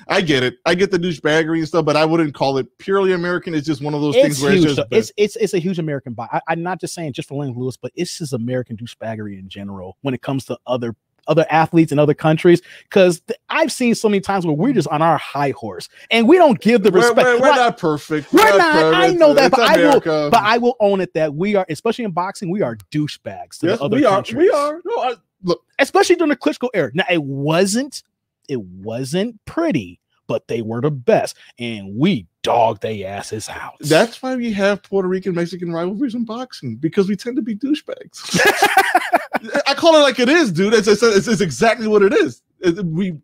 I get it. I get the douchebaggery and stuff, but I wouldn't call it purely American. It's just one of those it's things where huge, it's, just, it's, it's it's a huge American bias. I, am not just saying just for Lynn Lewis, but it's just American douchebaggery in general when it comes to other other athletes in other countries because th- I've seen so many times where we're just on our high horse and we don't give the we're, respect. We're, we're like, not perfect. We're, we're not. Perfect. I know that, but I will. But I will own it that we are, especially in boxing, we are douchebags. yes, we countries. are. We are. No, I, look, especially during the Klitschko era. Now it wasn't. It wasn't pretty but they were the best, and we dog they asses out. That's why we have Puerto Rican Mexican rivalries in boxing because we tend to be douchebags. I call it like it is, dude. It's, it's, it's, exactly what it is. It, we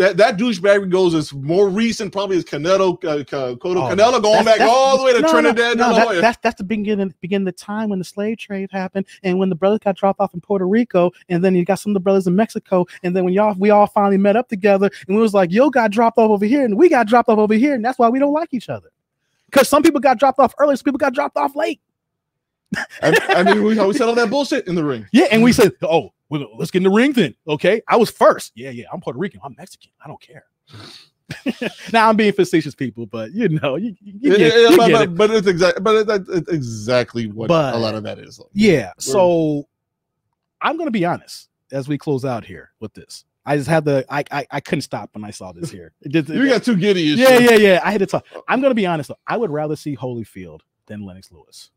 that that douchebag goes is more recent, probably is Canelo, uh, Cotto, oh, Canelo going back all the way to no, Trinidad. No, no, that, that's that's the beginning begin the time when the slave trade happened, and when the brothers got dropped off in Puerto Rico, and then you got some of the brothers in Mexico, and then when y'all we all finally met up together, and we was like, yo got dropped off over here, and we got dropped off over here, and that's why we don't like each other, because some people got dropped off early, some people got dropped off late. I, I, mean, we, we said all that bullshit in the ring. Yeah, and we said, oh, well, let's get in the ring then. Okay, I was first. Yeah, yeah, I'm Puerto Rican. I'm Mexican. I don't care. now I'm being facetious, people, but you know, you, you get, yeah, yeah, you but, get it. but, it's exactly, but it's exactly what but, a lot of that is. Like. Yeah. We're, so I'm going to be honest as we close out here with this. I just had the I, I, I couldn't stop when I saw this here. Did, you got too giddy. Yeah, yeah, yeah. I had to talk. Uh, I'm going to be honest though. I would rather see Holyfield than Lennox Lewis.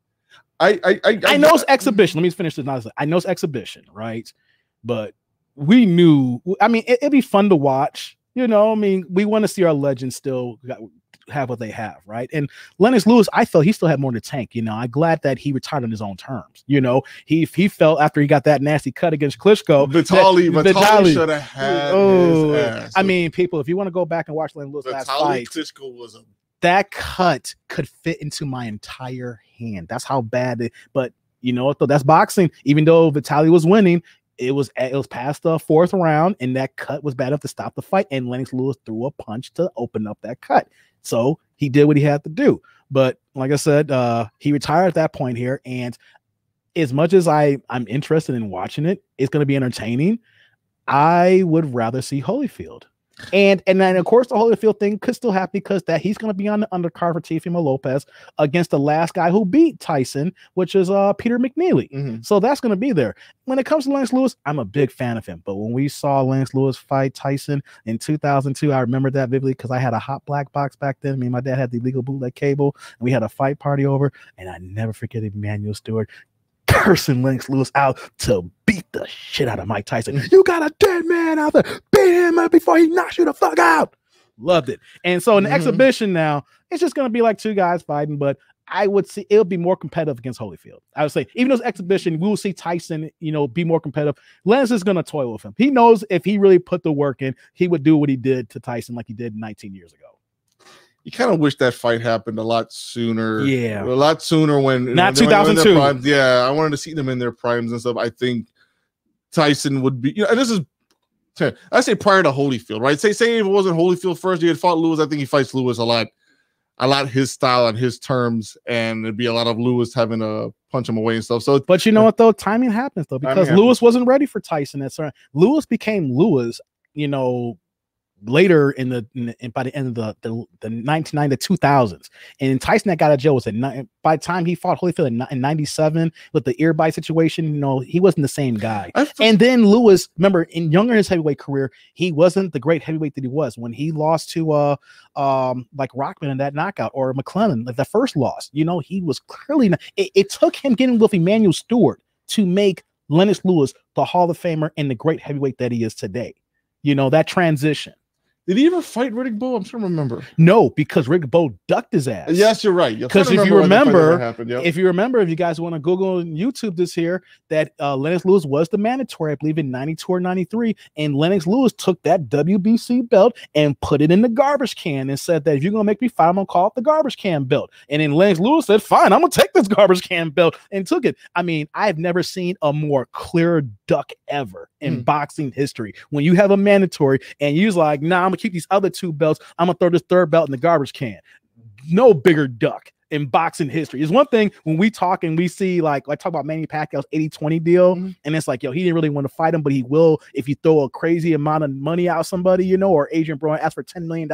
I I I, I know it's exhibition. Let me finish this. Nonsense. I know it's exhibition, right? But we knew. I mean, it, would be fun to watch. You know, I mean, we want to see our legends still have what they have, right? And Lennox Lewis, I felt he still had more in the tank. You know, I'm glad that he retired on his own terms. You know, he he felt after he got that nasty cut against Klitschko, Vitali, that, Vitali, should have had. Oh, I mean, people, if you want to go back and watch Lennox Lewis Vitali last fight, Klitschko was a that cut could fit into my entire hand. That's how bad it. But you know what though? That's boxing. Even though Vitali was winning, it was it was past the fourth round, and that cut was bad enough to stop the fight. And Lennox Lewis threw a punch to open up that cut. So he did what he had to do. But like I said, uh, he retired at that point here. And as much as I I'm interested in watching it, it's going to be entertaining. I would rather see Holyfield. And and then of course the Holyfield thing could still happen because that he's going to be on the undercard for Teofimo Lopez against the last guy who beat Tyson, which is uh Peter McNeely. Mm-hmm. So that's going to be there. When it comes to Lance Lewis, I'm a big fan of him. But when we saw Lance Lewis fight Tyson in 2002, I remember that vividly because I had a hot black box back then. Me and my dad had the legal bootleg cable, and we had a fight party over. And I never forget Emmanuel Stewart cursing Lennox Lewis out to beat the shit out of Mike Tyson. You got a dead man out there. Beat him up before he knocks you the fuck out. Loved it. And so in the mm-hmm. exhibition now, it's just gonna be like two guys fighting, but I would see it'll be more competitive against Holyfield. I would say, even though it's exhibition, we will see Tyson, you know, be more competitive. Lennox is gonna toy with him. He knows if he really put the work in, he would do what he did to Tyson like he did 19 years ago you kind of wish that fight happened a lot sooner. Yeah, a lot sooner when not two thousand two. Yeah, I wanted to see them in their primes and stuff. I think Tyson would be. You know, and this is I say prior to Holyfield, right? Say say if it wasn't Holyfield first, he had fought Lewis. I think he fights Lewis a lot, a lot his style and his terms, and it'd be a lot of Lewis having to punch him away and stuff. So, but you know what though, timing happens though because Lewis wasn't ready for Tyson. That's right. Lewis became Lewis, you know, later in the, in the by the end of the the, the 1990 to 2000s. And Tyson that got out of jail was at ni- by the time he fought Holyfield in 97 with the ear bite situation, you know, he wasn't the same guy. and then Lewis, remember in younger his heavyweight career, he wasn't the great heavyweight that he was when he lost to uh um like Rockman in that knockout or McClellan like the first loss. You know, he was clearly not, it, it took him getting with Emmanuel Stewart to make Lennox Lewis the Hall of Famer and the great heavyweight that he is today. You know, that transition. Did he ever fight Riddick Bowe? I'm trying to remember. No, because Riddick Bowe ducked his ass. Yes, you're right. Because if you remember, happened, yep. if you remember, if you guys want to Google and YouTube this here, that uh, Lennox Lewis was the mandatory, I believe, in '92 or '93, and Lennox Lewis took that WBC belt and put it in the garbage can and said that if you're gonna make me fight, I'm gonna call it the garbage can belt. And then Lennox Lewis said, "Fine, I'm gonna take this garbage can belt," and took it. I mean, I've never seen a more clear duck ever in mm. boxing history. When you have a mandatory and you're like, "Nah." I'm gonna keep these other two belts. I'm gonna throw this third belt in the garbage can. No bigger duck in boxing history. It's one thing when we talk and we see like I like talk about Manny Pacquiao's 80-20 deal, mm-hmm. and it's like, yo, he didn't really want to fight him, but he will if you throw a crazy amount of money out somebody, you know, or Adrian Brown asks for $10 million.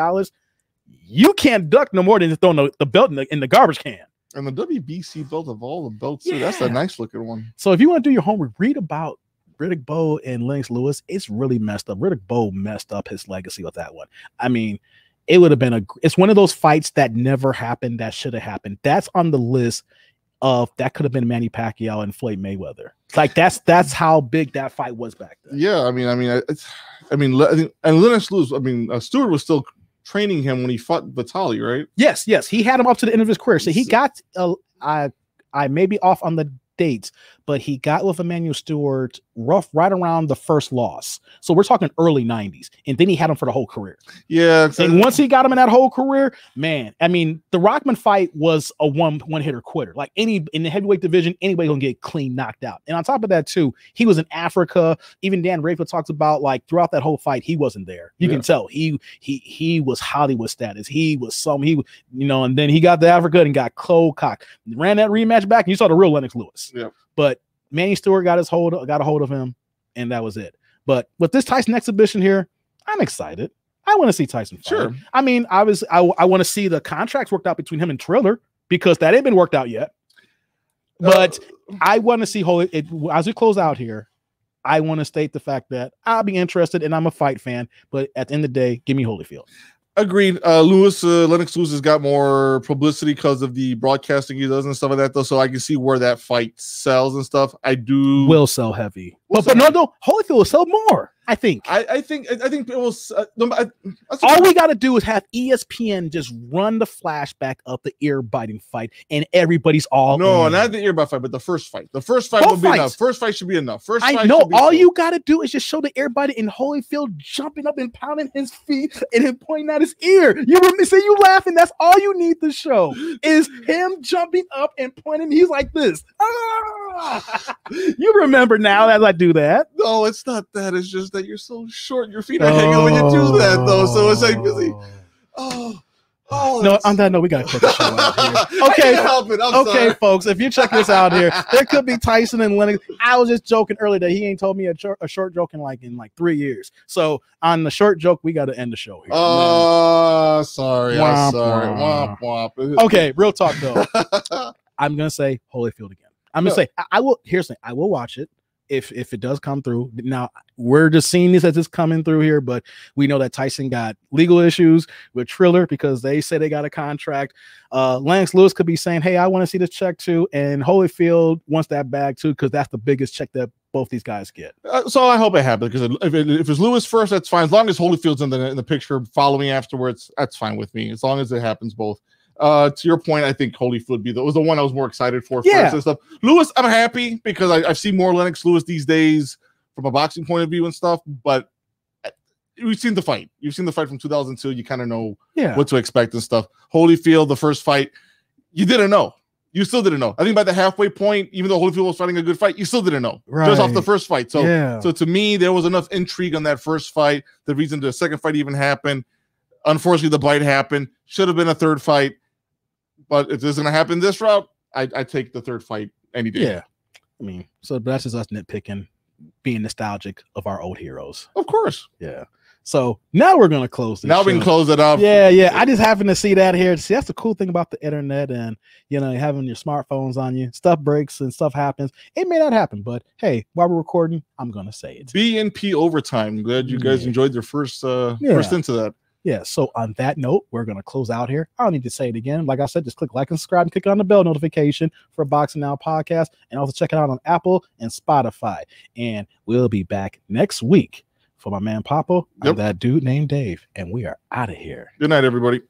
You can't duck no more than just throwing the, the belt in the, in the garbage can. And the WBC belt of all the belts, yeah. too, that's a nice looking one. So if you want to do your homework, read about Riddick Bowe and Lennox Lewis, it's really messed up. Riddick Bowe messed up his legacy with that one. I mean, it would have been a it's one of those fights that never happened that should have happened. That's on the list of that could have been Manny Pacquiao and Floyd Mayweather. Like that's that's how big that fight was back then. Yeah, I mean, I mean, I, I mean, and Lennox Lewis. I mean, uh, Stewart was still training him when he fought Vitali, right? Yes, yes, he had him up to the end of his career. So he got uh, I I may be off on the dates, but he got with Emmanuel Stewart rough right around the first loss. So we're talking early 90s. And then he had him for the whole career. Yeah. Exactly. And once he got him in that whole career, man, I mean, the Rockman fight was a one one hitter quitter. Like any in the heavyweight division, anybody gonna get clean knocked out. And on top of that, too, he was in Africa. Even Dan Raphael talks about like throughout that whole fight, he wasn't there. You yeah. can tell he he he was Hollywood status. He was some he you know, and then he got to Africa and got cold cock. Ran that rematch back, and you saw the real Lennox Lewis. Yeah. But Manny Stewart got his hold got a hold of him, and that was it. But with this Tyson exhibition here, I'm excited. I want to see Tyson. Fight. Sure. I mean, obviously, I, I want to see the contracts worked out between him and Triller because that ain't been worked out yet. Uh, but uh, I want to see holy. It, as we close out here, I want to state the fact that I'll be interested, and I'm a fight fan. But at the end of the day, give me Holyfield. Agreed. Uh, Lewis, uh, Lennox Lewis has got more publicity because of the broadcasting he does and stuff like that, though. So I can see where that fight sells and stuff. I do will sell heavy but Bernardo Holyfield will sell more. I think. I, I think. I think it will. Uh, I, All we got to do is have ESPN just run the flashback of the ear biting fight, and everybody's all. No, in. not the ear biting fight, but the first fight. The first fight Both will be enough. First fight should be enough. First. I know. All enough. you got to do is just show the ear biting and Holyfield jumping up and pounding his feet and him pointing at his ear. You remember, see you laughing. That's all you need to show is him jumping up and pointing. He's like this. Ah! you remember now that like do that. No, it's not that. It's just that you're so short. Your feet are oh. hanging when you do that, though. So it's like, busy. oh. Oh, no, on that note, we got to cut the show out here. Okay, okay, sorry. folks, if you check this out here, there could be Tyson and Lennox. I was just joking earlier that he ain't told me a, ch- a short joke in like in like three years. So on the short joke, we got to end the show here. Oh, uh, sorry, womp, I'm sorry. Womp. Womp, womp. Okay, real talk though. I'm gonna say Holyfield again. I'm gonna say I, I will. Here's the thing. I will watch it if if it does come through. Now we're just seeing this as it's coming through here, but we know that Tyson got legal issues with Triller because they say they got a contract. Uh, Lance Lewis could be saying, "Hey, I want to see this check too," and Holyfield wants that bag too because that's the biggest check that both these guys get. Uh, so I hope it happens because if, it, if it's Lewis first, that's fine. As long as Holyfield's in the in the picture following afterwards, that's fine with me. As long as it happens both. Uh, to your point, I think Holyfield would be the was the one I was more excited for. Yeah. and stuff. Lewis, I'm happy because I, have seen more Lennox Lewis these days from a boxing point of view and stuff. But uh, we've seen the fight. You've seen the fight from 2002. You kind of know yeah. what to expect and stuff. Holyfield, the first fight, you didn't know. You still didn't know. I think by the halfway point, even though Holyfield was fighting a good fight, you still didn't know right. just off the first fight. So, yeah. so to me, there was enough intrigue on that first fight. The reason the second fight even happened. Unfortunately, the bite happened. Should have been a third fight but if this is gonna happen this route, I, I take the third fight any day. Yeah, I mean, so that's just us nitpicking, being nostalgic of our old heroes. Of course. Yeah. So now we're gonna close this. Now show. we can close it up. Yeah, yeah. I just happened to see that here. See, that's the cool thing about the internet and you know having your smartphones on you. Stuff breaks and stuff happens. It may not happen, but hey, while we're recording, I'm gonna say it. BNP overtime. Glad you guys yeah. enjoyed your first uh yeah. first into that. Yeah. So on that note, we're going to close out here. I don't need to say it again. Like I said, just click like and subscribe and click on the bell notification for Boxing Now podcast and also check it out on Apple and Spotify. And we'll be back next week for my man Papa yep. that dude named Dave. And we are out of here. Good night, everybody.